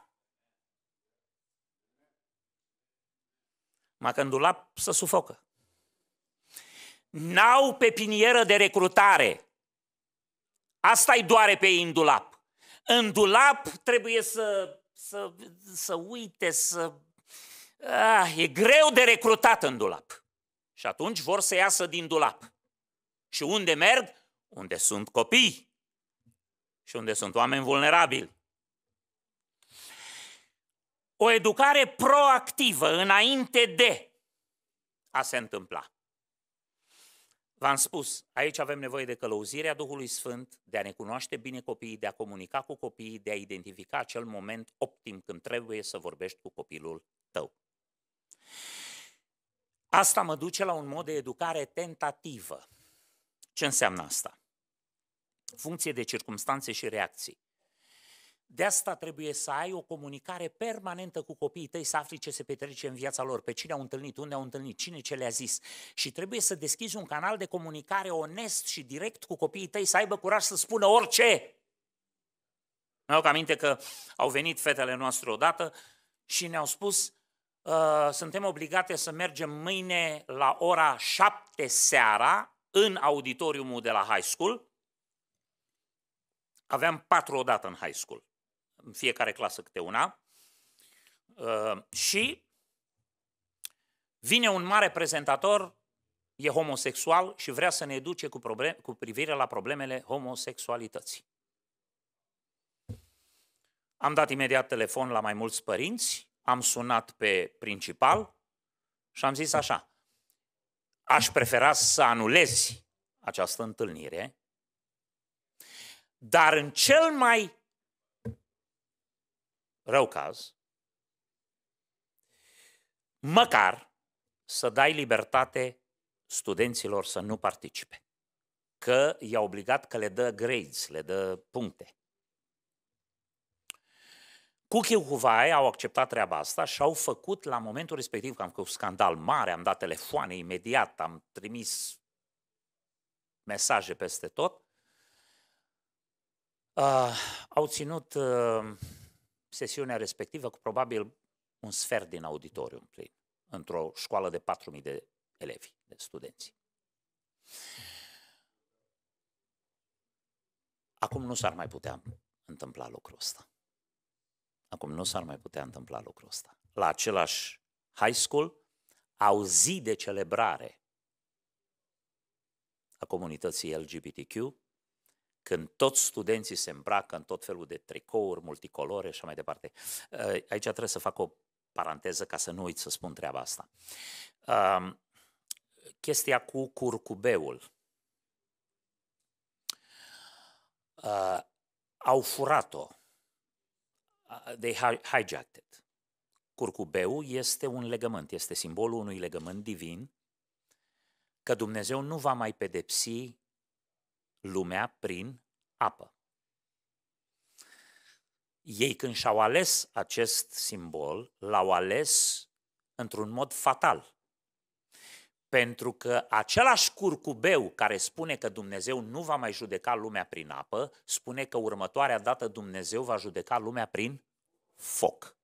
Mă că în dulap să sufocă. N-au pepinieră de recrutare. Asta îi doare pe ei în dulap. În dulap trebuie să, să, să uite, să... Ah, e greu de recrutat în dulap. Și atunci vor să iasă din dulap. Și unde merg? Unde sunt copii. Și unde sunt oameni vulnerabili o educare proactivă înainte de a se întâmpla. V-am spus, aici avem nevoie de călăuzirea Duhului Sfânt, de a ne cunoaște bine copiii, de a comunica cu copiii, de a identifica acel moment optim când trebuie să vorbești cu copilul tău. Asta mă duce la un mod de educare tentativă. Ce înseamnă asta? Funcție de circumstanțe și reacții. De asta trebuie să ai o comunicare permanentă cu copiii tăi, să afli ce se petrece în viața lor, pe cine au întâlnit, unde au întâlnit, cine ce le-a zis. Și trebuie să deschizi un canal de comunicare onest și direct cu copiii tăi, să aibă curaj să spună orice. Mă aduc aminte că au venit fetele noastre odată și ne-au spus, uh, suntem obligate să mergem mâine la ora 7 seara în auditoriumul de la high school. Aveam patru odată în high school în fiecare clasă câte una, uh, și vine un mare prezentator, e homosexual și vrea să ne educe cu, probleme, cu privire la problemele homosexualității. Am dat imediat telefon la mai mulți părinți, am sunat pe principal și am zis așa, aș prefera să anulezi această întâlnire, dar în cel mai rău caz, măcar să dai libertate studenților să nu participe. Că i-a obligat că le dă grades, le dă puncte. Cu Huvai au acceptat treaba asta și au făcut la momentul respectiv, că am făcut scandal mare, am dat telefoane imediat, am trimis mesaje peste tot, uh, au ținut uh, sesiunea respectivă cu probabil un sfert din auditorium plin, într-o școală de 4.000 de elevi, de studenți. Acum nu s-ar mai putea întâmpla lucrul ăsta. Acum nu s-ar mai putea întâmpla lucrul ăsta. La același high school au zi de celebrare a comunității LGBTQ când toți studenții se îmbracă în tot felul de tricouri multicolore și așa mai departe. Eh, aici trebuie să fac o paranteză ca să nu uit să spun treaba asta. Chestia cu curcubeul. Eh, au furat-o. They hijacked it. Curcubeul este un legământ, este simbolul unui legământ divin că Dumnezeu nu va mai pedepsi lumea prin apă. Ei când și-au ales acest simbol, l-au ales într-un mod fatal. Pentru că același curcubeu care spune că Dumnezeu nu va mai judeca lumea prin apă, spune că următoarea dată Dumnezeu va judeca lumea prin foc.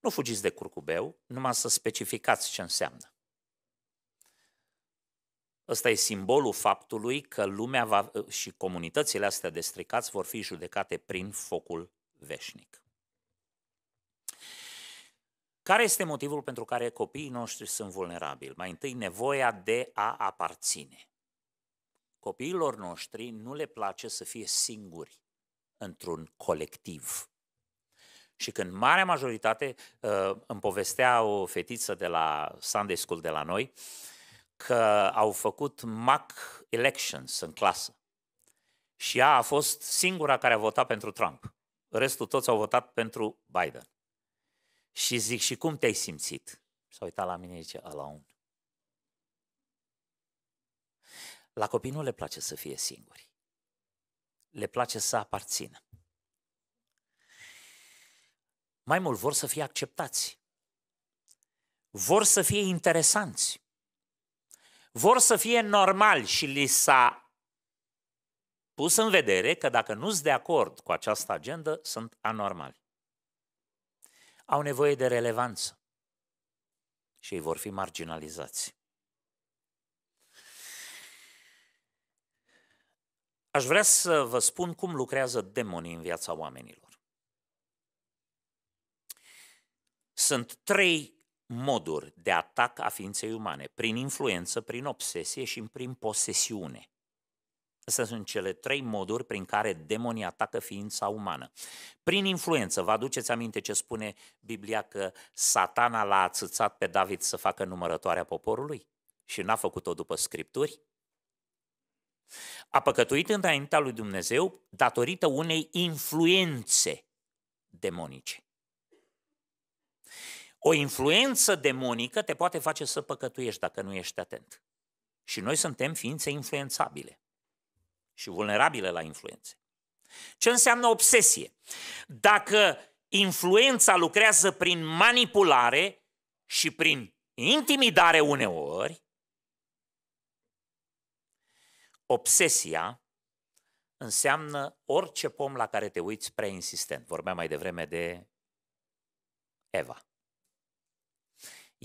Nu fugiți de curcubeu, numai să specificați ce înseamnă. Ăsta e simbolul faptului că lumea va, ă, și comunitățile astea stricați vor fi judecate prin focul veșnic. Care este motivul pentru care copiii noștri sunt vulnerabili? Mai întâi, nevoia de a aparține. Copiilor noștri nu le place să fie singuri într-un colectiv. Și când marea majoritate, ă, îmi povestea o fetiță de la Sunday School de la noi, că au făcut mock elections în clasă. Și ea a fost singura care a votat pentru Trump. Restul toți au votat pentru Biden. Și zic, și cum te-ai simțit? S-a uitat la mine și zice, alone. La copii nu le place să fie singuri. Le place să aparțină. Mai mult vor să fie acceptați. Vor să fie interesanți vor să fie normali și li s-a pus în vedere că dacă nu sunt de acord cu această agendă, sunt anormali. Au nevoie de relevanță și ei vor fi marginalizați. Aș vrea să vă spun cum lucrează demonii în viața oamenilor. Sunt trei moduri de atac a ființei umane, prin influență, prin obsesie și prin posesiune. Astea sunt cele trei moduri prin care demonii atacă ființa umană. Prin influență, vă aduceți aminte ce spune Biblia că satana l-a ațățat pe David să facă numărătoarea poporului și n-a făcut-o după scripturi? A păcătuit înaintea lui Dumnezeu datorită unei influențe demonice. O influență demonică te poate face să păcătuiești dacă nu ești atent. Și noi suntem ființe influențabile și vulnerabile la influențe. Ce înseamnă obsesie? Dacă influența lucrează prin manipulare și prin intimidare uneori, obsesia înseamnă orice pom la care te uiți prea insistent. Vorbeam mai devreme de Eva.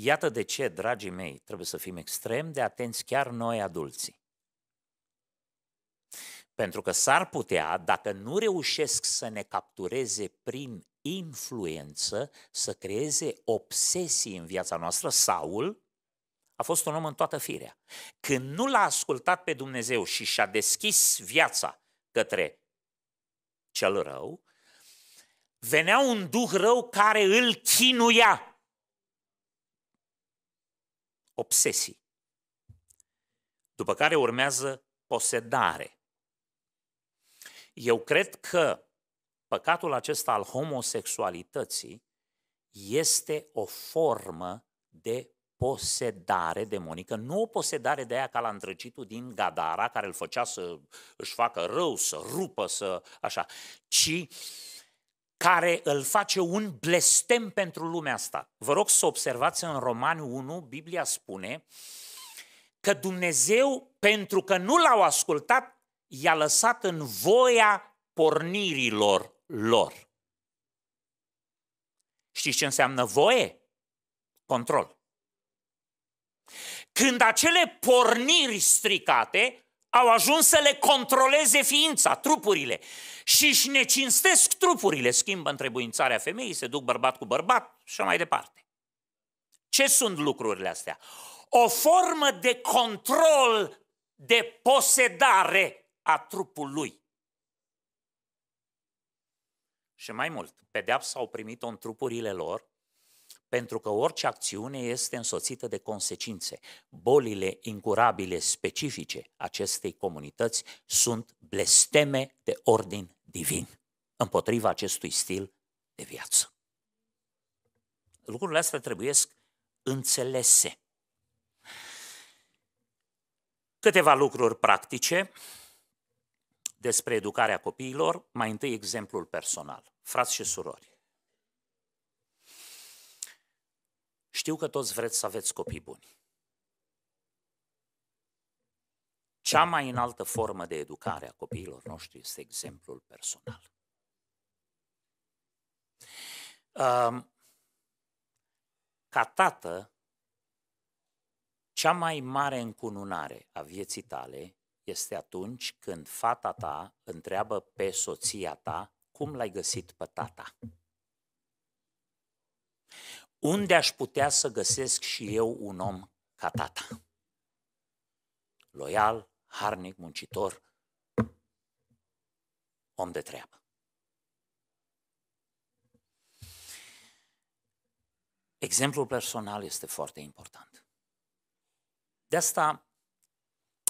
Iată de ce, dragii mei, trebuie să fim extrem de atenți chiar noi adulții. Pentru că s-ar putea, dacă nu reușesc să ne captureze prin influență, să creeze obsesii în viața noastră, Saul a fost un om în toată firea. Când nu l-a ascultat pe Dumnezeu și și-a deschis viața către cel rău, venea un duh rău care îl chinuia obsesii. După care urmează posedare. Eu cred că păcatul acesta al homosexualității este o formă de posedare demonică, nu o posedare de aia ca la îndrăgitul din Gadara, care îl făcea să își facă rău, să rupă, să așa, ci care îl face un blestem pentru lumea asta. Vă rog să observați în Romani 1, Biblia spune că Dumnezeu, pentru că nu l-au ascultat, i-a lăsat în voia pornirilor lor. Știți ce înseamnă voie? Control. Când acele porniri stricate au ajuns să le controleze ființa, trupurile și își necinstesc trupurile, schimbă întrebuințarea femeii, se duc bărbat cu bărbat și mai departe. Ce sunt lucrurile astea? O formă de control, de posedare a trupului. Și mai mult, pedeapsa au primit-o în trupurile lor pentru că orice acțiune este însoțită de consecințe. Bolile incurabile specifice acestei comunități sunt blesteme de ordin divin împotriva acestui stil de viață. Lucrurile astea trebuie înțelese. Câteva lucruri practice despre educarea copiilor, mai întâi exemplul personal. Frați și surori, Știu că toți vreți să aveți copii buni. Da. Cea mai înaltă formă de educare a copiilor noștri este exemplul personal. Ca tată, cea mai mare încununare a vieții tale este atunci când fata ta întreabă pe soția ta cum l-ai găsit pe tata. Unde aș putea să găsesc și eu un om ca tata? Loial, harnic, muncitor, om de treabă. Exemplul personal este foarte important. De asta,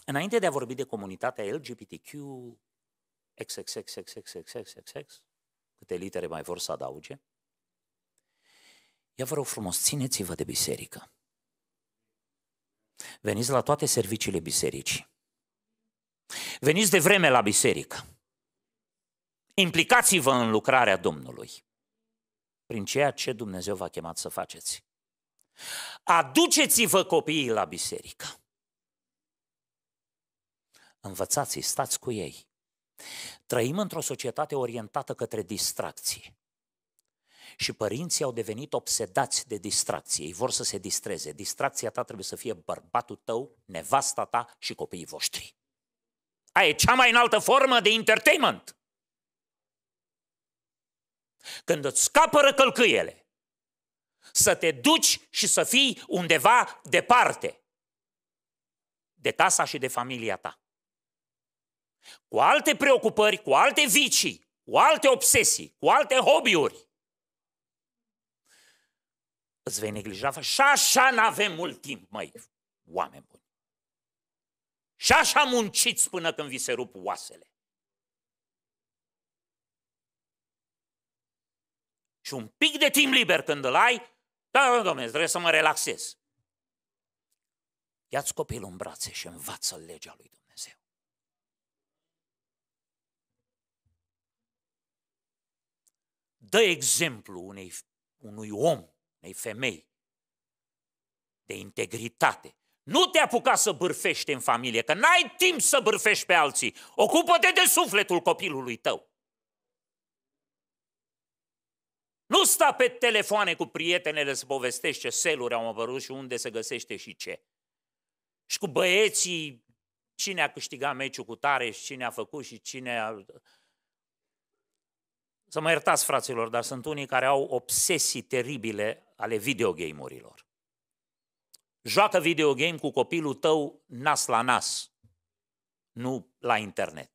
înainte de a vorbi de comunitatea LGBTQ, XXXXXXXX, câte litere mai vor să adauge, Ia vă rog frumos, țineți-vă de biserică. Veniți la toate serviciile bisericii. Veniți de vreme la biserică. Implicați-vă în lucrarea Domnului. Prin ceea ce Dumnezeu v-a chemat să faceți. Aduceți-vă copiii la biserică. Învățați-i, stați cu ei. Trăim într-o societate orientată către distracție. Și părinții au devenit obsedați de distracție, ei vor să se distreze. Distracția ta trebuie să fie bărbatul tău, nevasta ta și copiii voștri. Aia e cea mai înaltă formă de entertainment. Când îți scapă răcălcâiele, să te duci și să fii undeva departe de casa și de familia ta. Cu alte preocupări, cu alte vicii, cu alte obsesii, cu alte hobby-uri îți vei neglija și așa n-avem mult timp, măi, oameni buni. Și așa munciți până când vi se rup oasele. Și un pic de timp liber când îl ai, da, domnule, trebuie să mă relaxez. Ia-ți copilul în brațe și învață legea lui Dumnezeu. Dă exemplu unei, unui om unei femei de integritate. Nu te apuca să bârfești în familie, că n-ai timp să bârfești pe alții. Ocupă-te de sufletul copilului tău. Nu sta pe telefoane cu prietenele să povestești ce seluri au apărut și unde se găsește și ce. Și cu băieții, cine a câștigat meciul cu tare și cine a făcut și cine a... Să mă iertați, fraților, dar sunt unii care au obsesii teribile ale videogame-urilor. Joacă videogame cu copilul tău nas la nas, nu la internet.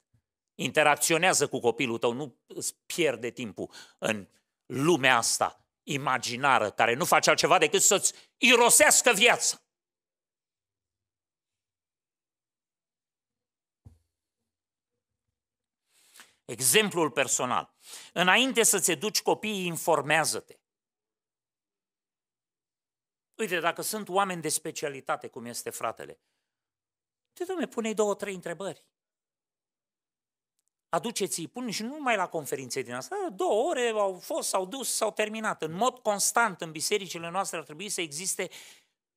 Interacționează cu copilul tău, nu îți pierde timpul în lumea asta imaginară, care nu face altceva decât să-ți irosească viața. Exemplul personal. Înainte să-ți educi copiii, informează-te. Uite, dacă sunt oameni de specialitate, cum este fratele, te domne, pune două, trei întrebări. Aduceți-i, pun și nu mai la conferințe din asta, două ore au fost, s-au dus, s-au terminat. În mod constant în bisericile noastre ar trebui să existe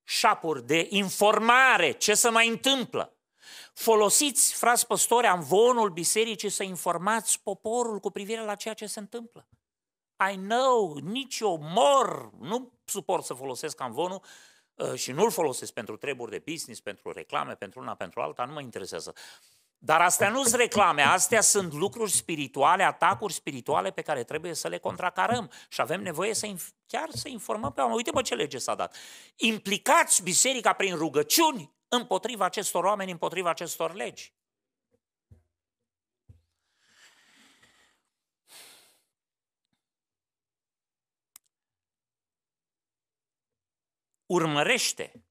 șapuri de informare, ce se mai întâmplă. Folosiți, frați păstori, amvonul bisericii să informați poporul cu privire la ceea ce se întâmplă. I know, nici eu mor, nu suport să folosesc canvonul uh, și nu-l folosesc pentru treburi de business, pentru reclame, pentru una, pentru alta, nu mă interesează. Dar astea nu sunt reclame, astea sunt lucruri spirituale, atacuri spirituale pe care trebuie să le contracarăm și avem nevoie să chiar să informăm pe oameni. Uite bă ce lege s-a dat. Implicați biserica prin rugăciuni împotriva acestor oameni, împotriva acestor legi. urmărește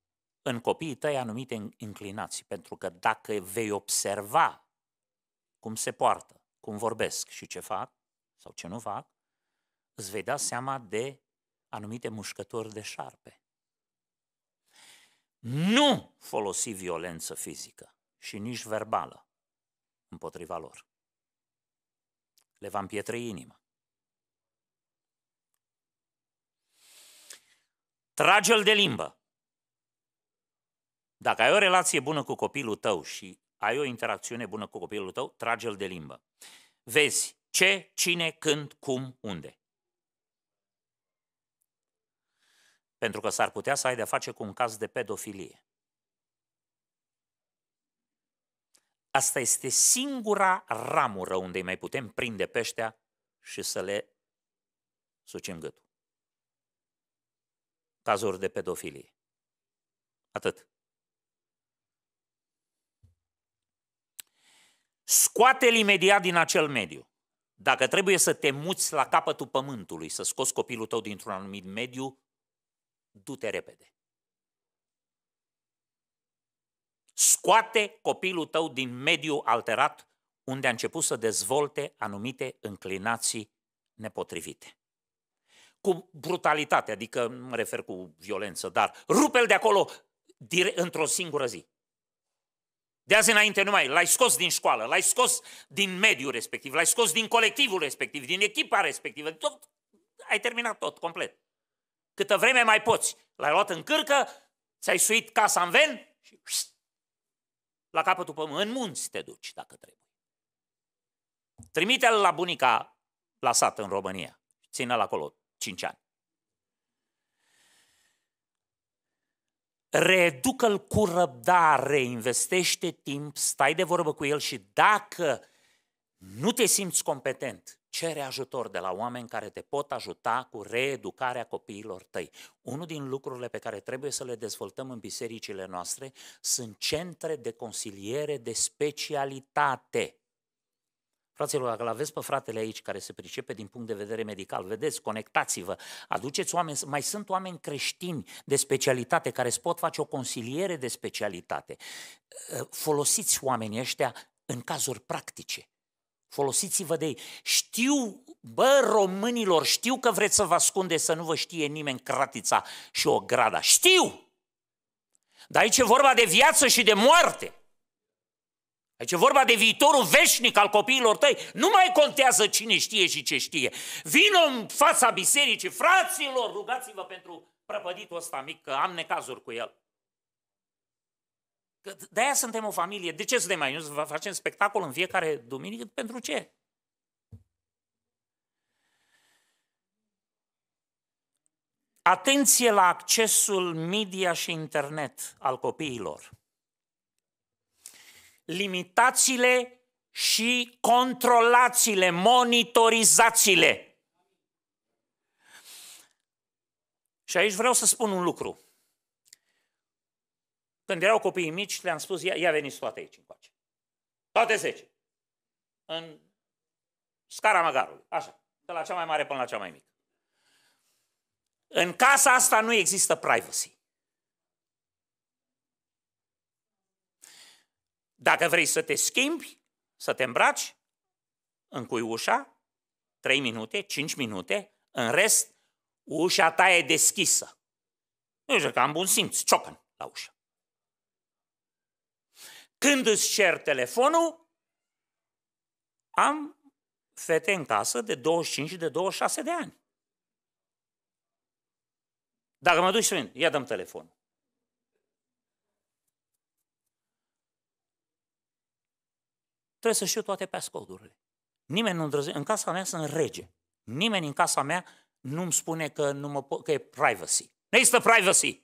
în copiii tăi anumite inclinații, pentru că dacă vei observa cum se poartă, cum vorbesc și ce fac sau ce nu fac, îți vei da seama de anumite mușcători de șarpe. Nu folosi violență fizică și nici verbală împotriva lor. Le va împietri inima. Trage-l de limbă. Dacă ai o relație bună cu copilul tău și ai o interacțiune bună cu copilul tău, trage-l de limbă. Vezi ce, cine, când, cum, unde. Pentru că s-ar putea să ai de-a face cu un caz de pedofilie. Asta este singura ramură unde îi mai putem prinde peștea și să le sucim gâtul cazuri de pedofilie. Atât. Scoate-l imediat din acel mediu. Dacă trebuie să te muți la capătul pământului, să scoți copilul tău dintr-un anumit mediu, du-te repede. Scoate copilul tău din mediul alterat unde a început să dezvolte anumite înclinații nepotrivite cu brutalitate, adică mă refer cu violență, dar rupe de acolo într-o singură zi. De azi înainte numai l-ai scos din școală, l-ai scos din mediul respectiv, l-ai scos din colectivul respectiv, din echipa respectivă, tot, ai terminat tot, complet. Câtă vreme mai poți, l-ai luat în cârcă, ți-ai suit casa în ven și la capătul pământ, în munți te duci dacă trebuie. Trimite-l la bunica la sat în România, ține-l acolo 5 ani. Reeducă-l cu răbdare, investește timp, stai de vorbă cu el și dacă nu te simți competent, cere ajutor de la oameni care te pot ajuta cu reeducarea copiilor tăi. Unul din lucrurile pe care trebuie să le dezvoltăm în bisericile noastre sunt centre de consiliere de specialitate. Fraților, dacă aveți pe fratele aici care se pricepe din punct de vedere medical, vedeți, conectați-vă, aduceți oameni, mai sunt oameni creștini de specialitate care îți pot face o consiliere de specialitate. Eh, folosiți oamenii ăștia în cazuri practice. Folosiți-vă de ei. Știu, bă, românilor, știu că vreți să vă ascunde să nu vă știe nimeni cratița și o grada. Știu! Dar aici e vorba de viață și de moarte. Aici e vorba de viitorul veșnic al copiilor tăi. Nu mai contează cine știe și ce știe. Vino în fața bisericii, fraților, rugați-vă pentru prăpăditul ăsta mic, că am necazuri cu el. de-aia suntem o familie. De ce suntem mai Nu facem spectacol în fiecare duminică? Pentru ce? Atenție la accesul media și internet al copiilor limitațiile și controlațiile, monitorizațiile. Și aici vreau să spun un lucru. Când erau copiii mici, le-am spus, ia, ia veniți toate aici încoace. Toate zece. În scara măgarului. Așa. De la cea mai mare până la cea mai mică. În casa asta nu există privacy. Dacă vrei să te schimbi, să te îmbraci, încui ușa, 3 minute, 5 minute, în rest, ușa ta e deschisă. știu că am bun simț, ciocan la ușă. Când îți cer telefonul, am fete în casă de 25 de 26 de ani. Dacă mă duci să ia dăm telefonul. Trebuie să știu toate pescoldurile. Nimeni nu îndrăzește. În casa mea sunt rege. Nimeni în casa mea nu îmi spune că, nu mă, po- că e privacy. Nu există privacy.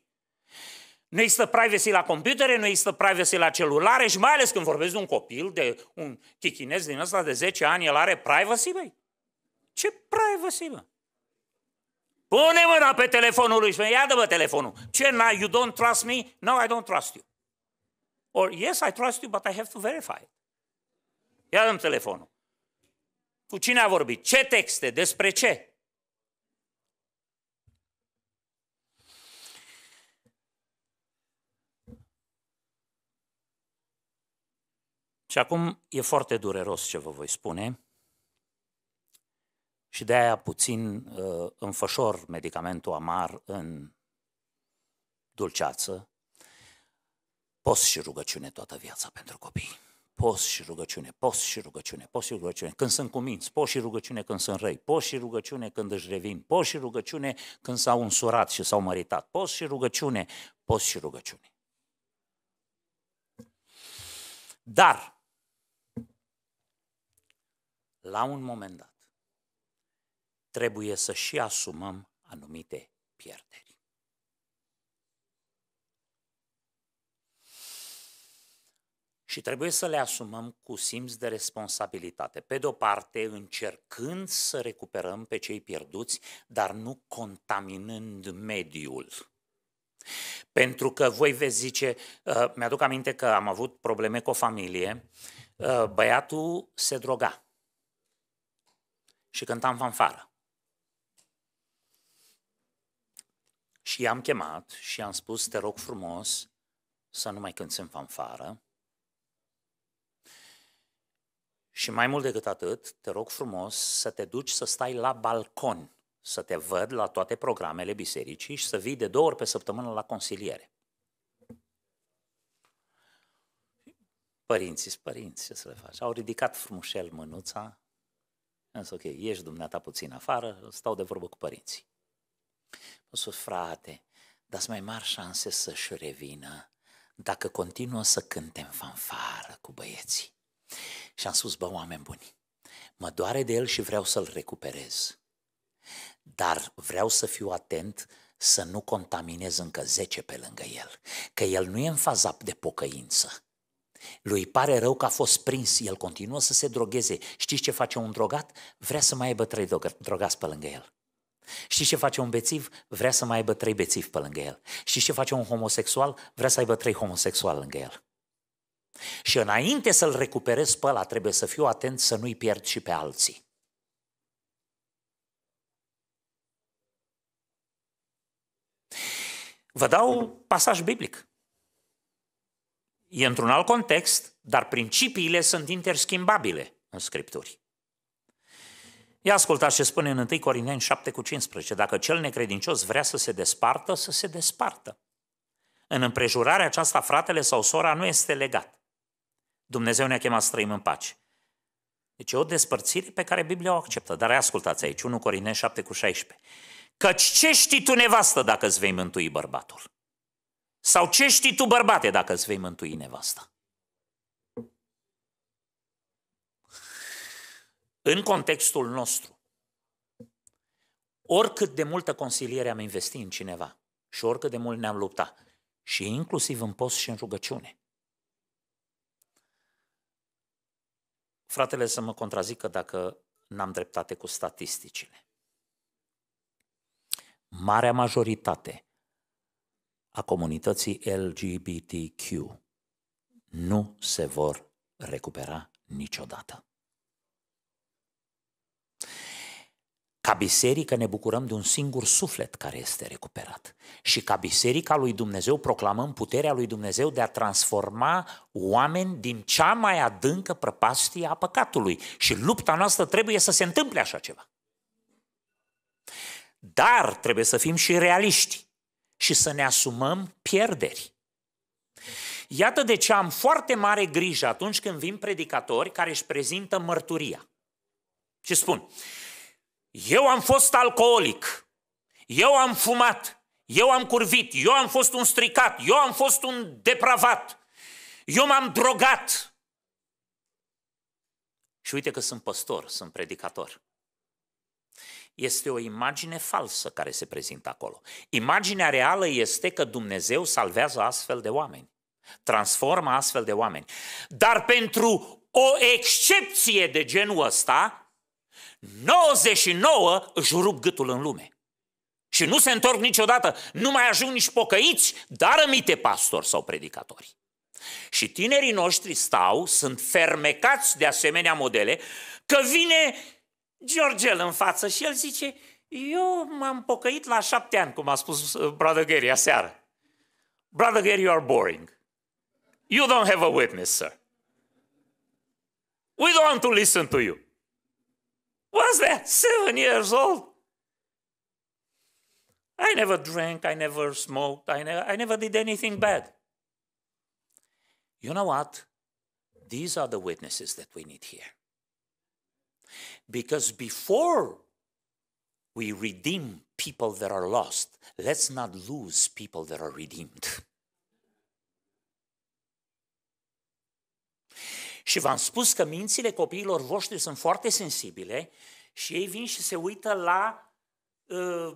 Nu există privacy la computere, nu există privacy la celulare și mai ales când vorbesc de un copil, de un chichinez din ăsta de 10 ani, el are privacy, băi? Ce privacy, bă? Pune mâna pe telefonul lui și spune, ia dă telefonul. Ce, na, you don't trust me? No, I don't trust you. Or, yes, I trust you, but I have to verify it. Ia dăm telefonul. Cu cine a vorbit? Ce texte? Despre ce? Și acum e foarte dureros ce vă voi spune și de aia puțin uh, înfășor medicamentul amar în dulceață, post și rugăciune toată viața pentru copii post și rugăciune, post și rugăciune, post și rugăciune, când sunt cuminți, post și rugăciune când sunt răi, post și rugăciune când își revin, post și rugăciune când s-au însurat și s-au măritat, post și rugăciune, post și rugăciune. Dar, la un moment dat, trebuie să și asumăm anumite pierderi. și trebuie să le asumăm cu simț de responsabilitate. Pe de o parte, încercând să recuperăm pe cei pierduți, dar nu contaminând mediul. Pentru că voi veți zice, uh, mi-aduc aminte că am avut probleme cu o familie, uh, băiatul se droga și cântam fanfară. Și i-am chemat și i-am spus, te rog frumos, să nu mai cânți în fanfară, Și mai mult decât atât, te rog frumos să te duci să stai la balcon, să te văd la toate programele bisericii și să vii de două ori pe săptămână la consiliere. Părinții părinți, ce să le faci? Au ridicat frumușel mânuța, însă ok, ieși dumneata puțin afară, stau de vorbă cu părinții. Mă spus, frate, dați mai mari șanse să-și revină dacă continuă să cântem fanfară cu băieții. Și am spus, bă, oameni buni, mă doare de el și vreau să-l recuperez. Dar vreau să fiu atent să nu contaminez încă 10 pe lângă el, că el nu e în faza de pocăință. Lui pare rău că a fost prins, el continuă să se drogheze. Știți ce face un drogat? Vrea să mai aibă trei drogați pe lângă el. Știți ce face un bețiv? Vrea să mai aibă trei bețivi pe lângă el. Știți ce face un homosexual? Vrea să aibă trei homosexuali lângă el. Și înainte să-l recuperez pe ăla, trebuie să fiu atent să nu-i pierd și pe alții. Vă dau pasaj biblic. E într-un alt context, dar principiile sunt interschimbabile în Scripturi. Ia ascultați ce spune în 1 Corineni 7 cu 15. Dacă cel necredincios vrea să se despartă, să se despartă. În împrejurarea aceasta, fratele sau sora nu este legat. Dumnezeu ne-a chemat să trăim în pace. Deci e o despărțire pe care Biblia o acceptă. Dar ascultați aici, 1 Corine 7 cu 16. Căci ce știi tu nevastă dacă îți vei mântui bărbatul? Sau ce știi tu bărbate dacă îți vei mântui nevasta? În contextul nostru, oricât de multă consiliere am investit în cineva și oricât de mult ne-am luptat, și inclusiv în post și în rugăciune, fratele să mă contrazică dacă n-am dreptate cu statisticile. Marea majoritate a comunității LGBTQ nu se vor recupera niciodată. Ca biserică ne bucurăm de un singur suflet care este recuperat. Și ca biserica lui Dumnezeu proclamăm puterea lui Dumnezeu de a transforma oameni din cea mai adâncă prăpastie a păcatului. Și lupta noastră trebuie să se întâmple așa ceva. Dar trebuie să fim și realiști și să ne asumăm pierderi. Iată de ce am foarte mare grijă atunci când vin predicatori care își prezintă mărturia. Și spun, eu am fost alcoolic, eu am fumat, eu am curvit, eu am fost un stricat, eu am fost un depravat, eu m-am drogat. Și uite că sunt păstor, sunt predicator. Este o imagine falsă care se prezintă acolo. Imaginea reală este că Dumnezeu salvează astfel de oameni, transformă astfel de oameni. Dar pentru o excepție de genul ăsta, 99 își rup gâtul în lume. Și nu se întorc niciodată, nu mai ajung nici pocăiți, dar rămite pastori sau predicatori. Și tinerii noștri stau, sunt fermecați de asemenea modele, că vine Georgel în față și el zice, eu m-am pocăit la șapte ani, cum a spus uh, Brother Gary aseară. Brother Gary, you are boring. You don't have a witness, sir. We don't want to listen to you. was that? Seven years old. I never drank, I never smoked, I, ne- I never did anything bad. You know what? These are the witnesses that we need here. Because before we redeem people that are lost, let's not lose people that are redeemed. Și v-am spus că mințile copiilor voștri sunt foarte sensibile și ei vin și se uită la uh,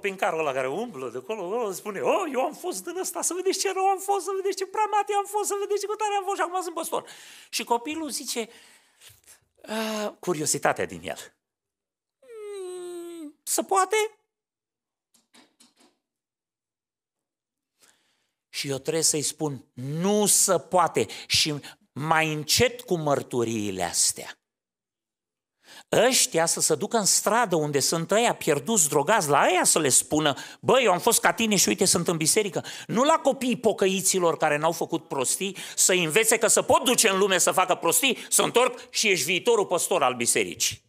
pincară la care umblă de acolo, acolo spune, oh, eu am fost din ăsta, să vedeți ce rău am fost, să vedeți ce pramat am fost, să vedeți ce cu tare am fost și acum sunt păstor. Și copilul zice, uh, curiozitatea din el. Mm, să poate? Și eu trebuie să-i spun, nu se poate. Și mai încet cu mărturiile astea. Ăștia să se ducă în stradă unde sunt ăia pierduți, drogați, la ăia să le spună, băi, eu am fost ca tine și uite, sunt în biserică. Nu la copiii pocăiților care n-au făcut prostii, să învețe că se pot duce în lume să facă prostii, să întorc și ești viitorul păstor al bisericii.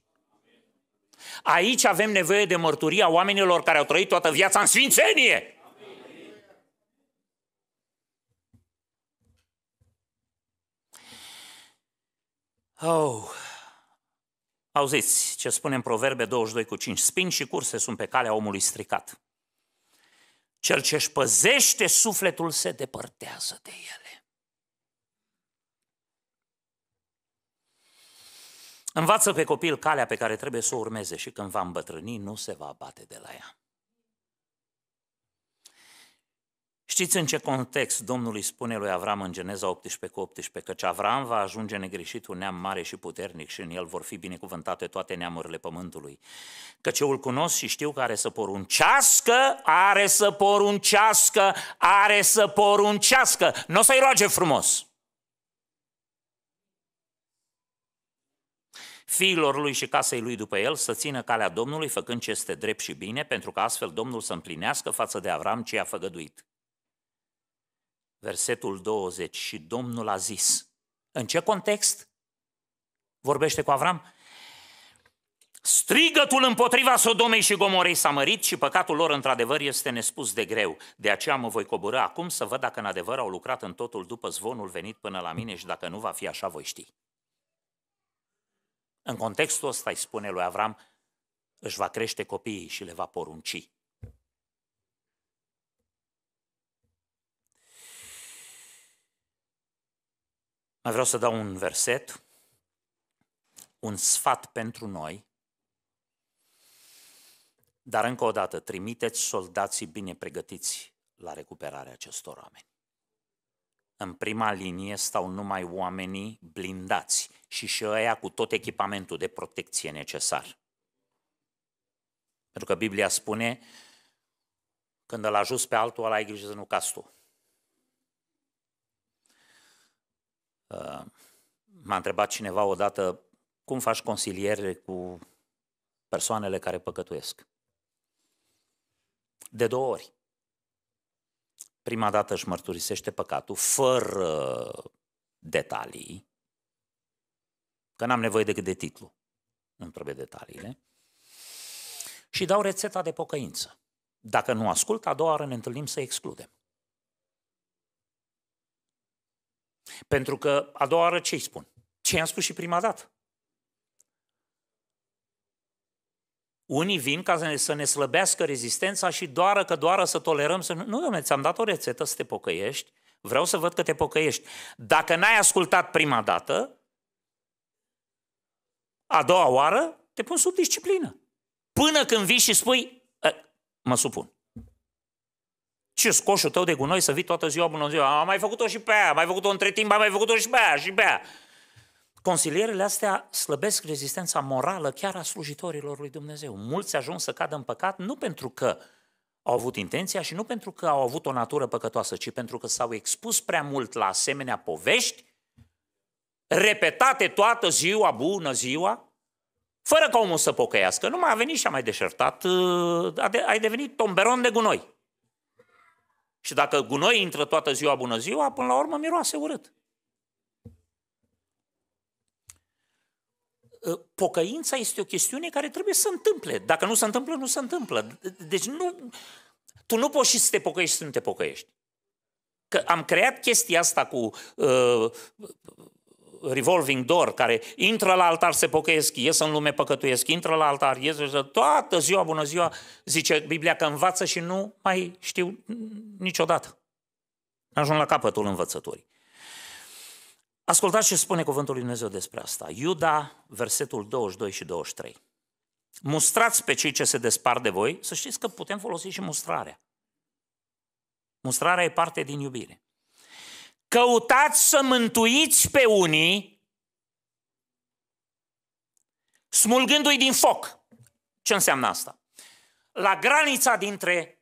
Aici avem nevoie de mărturia oamenilor care au trăit toată viața în sfințenie. Oh. Auziți ce spune în Proverbe 22 cu 5. Spin și curse sunt pe calea omului stricat. Cel ce își păzește sufletul se depărtează de ele. Învață pe copil calea pe care trebuie să o urmeze și când va îmbătrâni, nu se va abate de la ea. Știți în ce context Domnul îi spune lui Avram în Geneza 18 cu 18, căci Avram va ajunge negreșit un neam mare și puternic și în el vor fi binecuvântate toate neamurile pământului. Căci eu îl cunosc și știu că are să poruncească, are să poruncească, are să poruncească. Nu o să-i roage frumos. fiilor lui și casei lui după el să țină calea Domnului făcând ce este drept și bine, pentru că astfel Domnul să împlinească față de Avram ce a făgăduit versetul 20, și Domnul a zis. În ce context vorbește cu Avram? Strigătul împotriva Sodomei și Gomorei s-a mărit și păcatul lor într-adevăr este nespus de greu. De aceea mă voi coborâ acum să văd dacă în adevăr au lucrat în totul după zvonul venit până la mine și dacă nu va fi așa voi ști. În contextul ăsta îi spune lui Avram, își va crește copiii și le va porunci. Mai vreau să dau un verset, un sfat pentru noi, dar încă o dată, trimiteți soldații bine pregătiți la recuperarea acestor oameni. În prima linie stau numai oamenii blindați și și ăia cu tot echipamentul de protecție necesar. Pentru că Biblia spune, când îl ajuți pe altul, ăla ai grijă să nu cazi tu. Uh, m-a întrebat cineva odată cum faci consiliere cu persoanele care păcătuiesc. De două ori. Prima dată își mărturisește păcatul fără detalii, că n-am nevoie decât de titlu, nu trebuie detaliile, și dau rețeta de pocăință. Dacă nu ascult, a doua oară ne întâlnim să excludem. Pentru că a doua oară ce îi spun? Ce i-am spus și prima dată. Unii vin ca să ne, să ne slăbească rezistența și doară că doară să tolerăm să... Nu, domnule, ți-am dat o rețetă să te pocăiești, vreau să văd că te pocăiești. Dacă n-ai ascultat prima dată, a doua oară te pun sub disciplină. Până când vii și spui, ă, mă supun ce scoșul tău de gunoi să vii toată ziua, bună ziua, am mai făcut-o și pe aia, am mai făcut-o între timp, am mai făcut-o și pe aia, și pe aia. Consilierele astea slăbesc rezistența morală chiar a slujitorilor lui Dumnezeu. Mulți ajung să cadă în păcat nu pentru că au avut intenția și nu pentru că au avut o natură păcătoasă, ci pentru că s-au expus prea mult la asemenea povești, repetate toată ziua, bună ziua, fără ca omul să pocăiască. Nu mai a venit și a mai deșertat, uh, ai devenit tomberon de gunoi. Și dacă gunoi intră toată ziua, bună ziua, până la urmă miroase urât. Ă, pocăința este o chestiune care trebuie să întâmple. Dacă nu se întâmplă, nu se întâmplă. Deci nu, tu nu poți și să te pocăiești și să nu te pocăiești. Că am creat chestia asta cu uh, revolving door, care intră la altar, se pocăiesc, ies în lume, păcătuiesc, intră la altar, ies, toată ziua, bună ziua, zice Biblia că învață și nu mai știu niciodată. Ajung la capătul învățătorii. Ascultați ce spune cuvântul lui Dumnezeu despre asta. Iuda, versetul 22 și 23. Mustrați pe cei ce se despar de voi, să știți că putem folosi și mustrarea. Mustrarea e parte din iubire căutați să mântuiți pe unii, smulgându-i din foc. Ce înseamnă asta? La granița dintre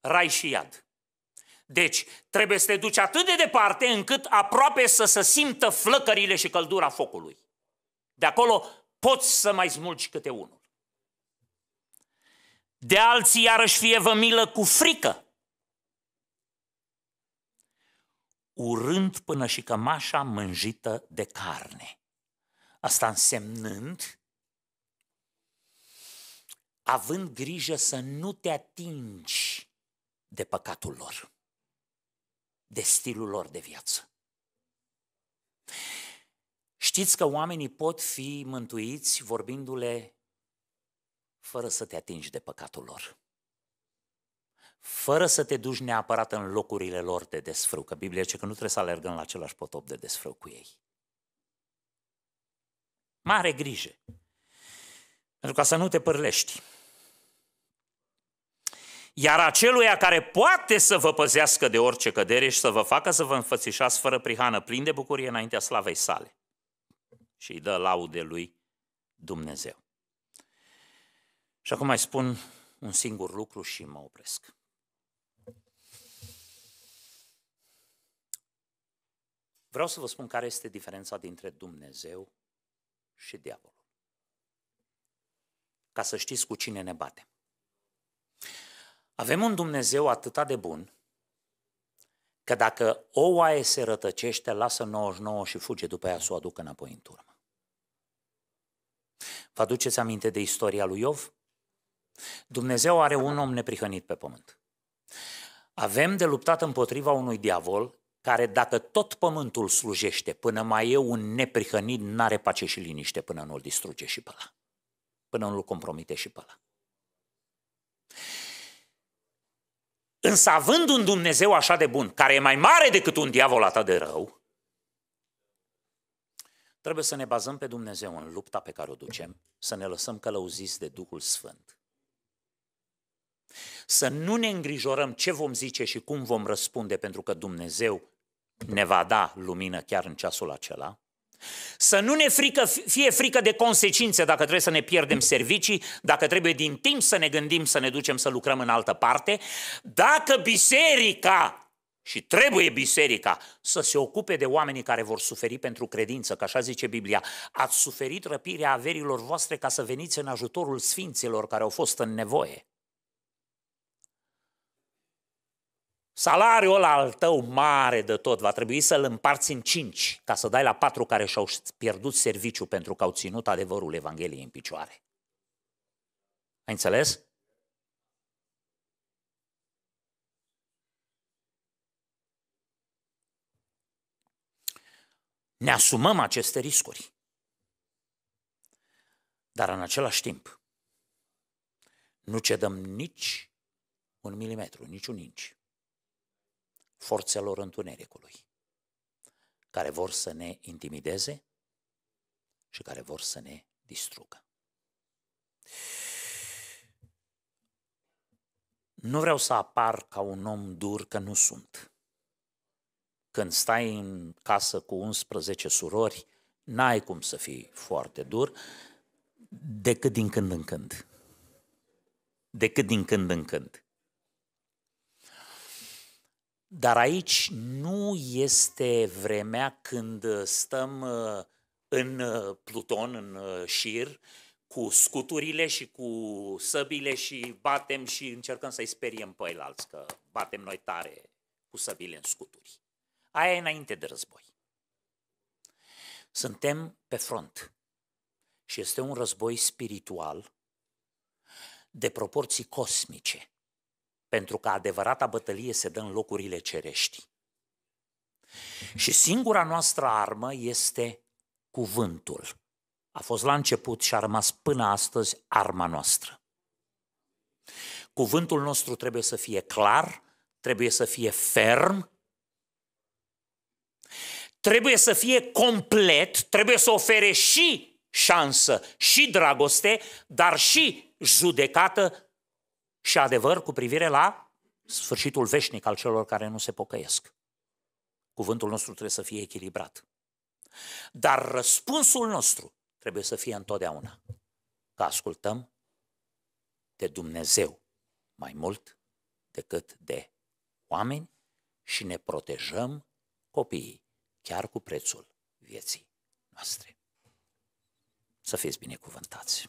rai și iad. Deci, trebuie să te duci atât de departe încât aproape să se simtă flăcările și căldura focului. De acolo poți să mai smulgi câte unul. De alții iarăși fie vă milă cu frică urând până și cămașa mânjită de carne. Asta însemnând, având grijă să nu te atingi de păcatul lor, de stilul lor de viață. Știți că oamenii pot fi mântuiți vorbindu-le fără să te atingi de păcatul lor fără să te duci neapărat în locurile lor de desfrâu, că Biblia zice că nu trebuie să alergăm la același potop de desfrâu cu ei. Mare grijă, pentru ca să nu te pârlești. Iar aceluia care poate să vă păzească de orice cădere și să vă facă să vă înfățișați fără prihană, plin de bucurie înaintea slavei sale. Și îi dă laude lui Dumnezeu. Și acum mai spun un singur lucru și mă opresc. Vreau să vă spun care este diferența dintre Dumnezeu și diavolul. Ca să știți cu cine ne batem. Avem un Dumnezeu atât de bun că dacă oaie se rătăcește, lasă 99 și fuge după ea să o aducă înapoi în turmă. Vă aduceți aminte de istoria lui Iov? Dumnezeu are un om neprihănit pe pământ. Avem de luptat împotriva unui diavol care dacă tot pământul slujește până mai e un neprihănit, n-are pace și liniște până nu-l distruge și pe ăla. Până nu-l compromite și pe ăla. Însă având un Dumnezeu așa de bun, care e mai mare decât un diavol atât de rău, trebuie să ne bazăm pe Dumnezeu în lupta pe care o ducem, să ne lăsăm călăuziți de Duhul Sfânt. Să nu ne îngrijorăm ce vom zice și cum vom răspunde, pentru că Dumnezeu ne va da lumină chiar în ceasul acela, să nu ne frică, fie frică de consecințe dacă trebuie să ne pierdem servicii, dacă trebuie din timp să ne gândim să ne ducem să lucrăm în altă parte, dacă biserica și trebuie biserica să se ocupe de oamenii care vor suferi pentru credință, că așa zice Biblia. Ați suferit răpirea averilor voastre ca să veniți în ajutorul sfinților care au fost în nevoie. Salariul ăla al tău mare de tot va trebui să-l împarți în cinci ca să dai la patru care și-au pierdut serviciu pentru că au ținut adevărul Evangheliei în picioare. Ai înțeles? Ne asumăm aceste riscuri. Dar în același timp, nu cedăm nici un milimetru, nici un inci forțelor întunericului, care vor să ne intimideze și care vor să ne distrugă. Nu vreau să apar ca un om dur că nu sunt. Când stai în casă cu 11 surori, n-ai cum să fii foarte dur, decât din când în când. Decât din când în când. Dar aici nu este vremea când stăm uh, în uh, Pluton, în uh, șir, cu scuturile și cu săbile și batem și încercăm să-i speriem pe el alți că batem noi tare cu săbile în scuturi. Aia e înainte de război. Suntem pe front și este un război spiritual de proporții cosmice pentru că adevărata bătălie se dă în locurile cerești. Și singura noastră armă este cuvântul. A fost la început și a rămas până astăzi arma noastră. Cuvântul nostru trebuie să fie clar, trebuie să fie ferm, trebuie să fie complet, trebuie să ofere și șansă, și dragoste, dar și judecată și adevăr cu privire la sfârșitul veșnic al celor care nu se pocăiesc. Cuvântul nostru trebuie să fie echilibrat. Dar răspunsul nostru trebuie să fie întotdeauna că ascultăm de Dumnezeu mai mult decât de oameni și ne protejăm copiii, chiar cu prețul vieții noastre. Să fiți binecuvântați!